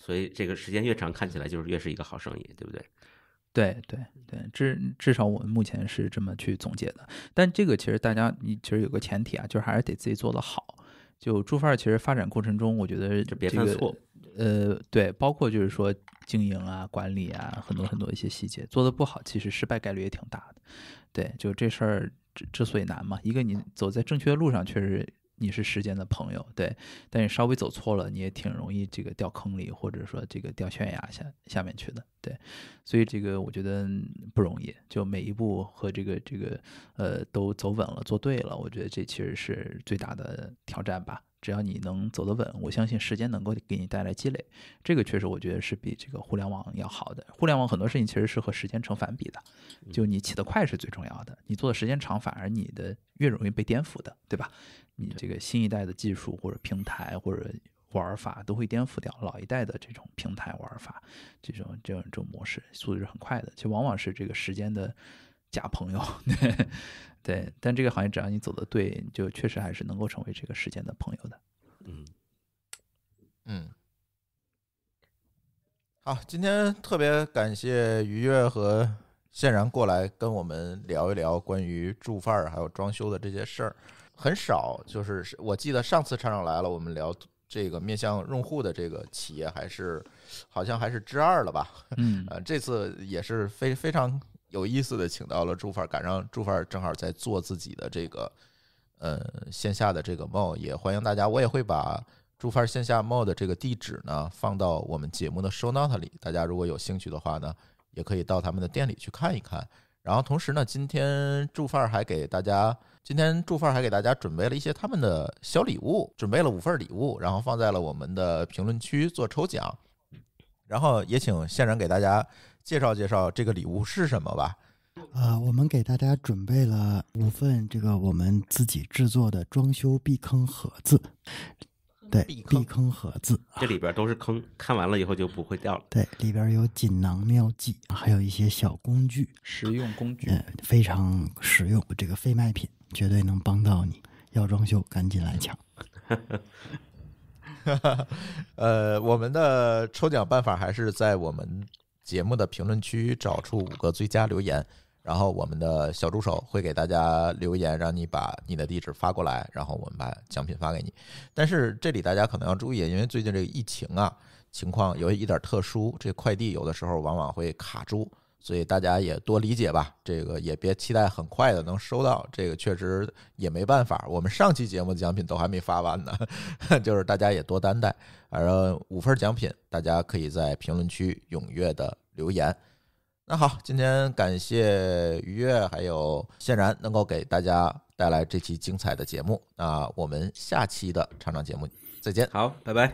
所以这个时间越长，看起来就是越是一个好生意，对不对？对对对，至至少我们目前是这么去总结的。但这个其实大家，你其实有个前提啊，就是还是得自己做的好。就猪范儿其实发展过程中，我觉得就别犯错。呃，对，包括就是说经营啊、管理啊，很多很多一些细节做的不好，其实失败概率也挺大的。对，就这事儿之之所以难嘛，一个你走在正确的路上，确实。你是时间的朋友，对，但是稍微走错了，你也挺容易这个掉坑里，或者说这个掉悬崖下下面去的，对，所以这个我觉得不容易，就每一步和这个这个呃都走稳了，做对了，我觉得这其实是最大的挑战吧。只要你能走得稳，我相信时间能够给你带来积累，这个确实我觉得是比这个互联网要好的。互联网很多事情其实是和时间成反比的，就你起得快是最重要的，你做的时间长，反而你的越容易被颠覆的，对吧？你这个新一代的技术或者平台或者玩法都会颠覆掉老一代的这种平台玩法，这种这种这种模式，速度是很快的。其实往往是这个时间的假朋友，<laughs> 对。但这个行业只要你走的对，就确实还是能够成为这个时间的朋友的。嗯嗯，好，今天特别感谢愉悦和。现然过来跟我们聊一聊关于住范儿还有装修的这些事儿，很少。就是我记得上次厂长来了，我们聊这个面向用户的这个企业，还是好像还是之二了吧？<laughs> 嗯，这次也是非非常有意思的，请到了住范儿，赶上住范儿正好在做自己的这个呃线下的这个 mall，也欢迎大家。我也会把住范儿线下 mall 的这个地址呢放到我们节目的 show note 里，大家如果有兴趣的话呢。也可以到他们的店里去看一看，然后同时呢，今天祝范儿还给大家，今天祝范儿还给大家准备了一些他们的小礼物，准备了五份礼物，然后放在了我们的评论区做抽奖，然后也请线人给大家介绍介绍这个礼物是什么吧。呃，我们给大家准备了五份这个我们自己制作的装修避坑盒子。对，避坑盒子，这里边都是坑，看完了以后就不会掉了。对，里边有锦囊妙计，还有一些小工具、实用工具，嗯，非常实用。这个非卖品，绝对能帮到你。要装修，赶紧来抢。<laughs> <laughs> 呃，我们的抽奖办法还是在我们节目的评论区找出五个最佳留言。然后我们的小助手会给大家留言，让你把你的地址发过来，然后我们把奖品发给你。但是这里大家可能要注意，因为最近这个疫情啊，情况有一点特殊，这快递有的时候往往会卡住，所以大家也多理解吧。这个也别期待很快的能收到，这个确实也没办法。我们上期节目的奖品都还没发完呢，<laughs> 就是大家也多担待。反正五份奖品，大家可以在评论区踊跃的留言。那好，今天感谢愉悦还有谢然能够给大家带来这期精彩的节目。那我们下期的厂长节目再见。好，拜拜，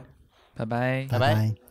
拜拜，拜拜。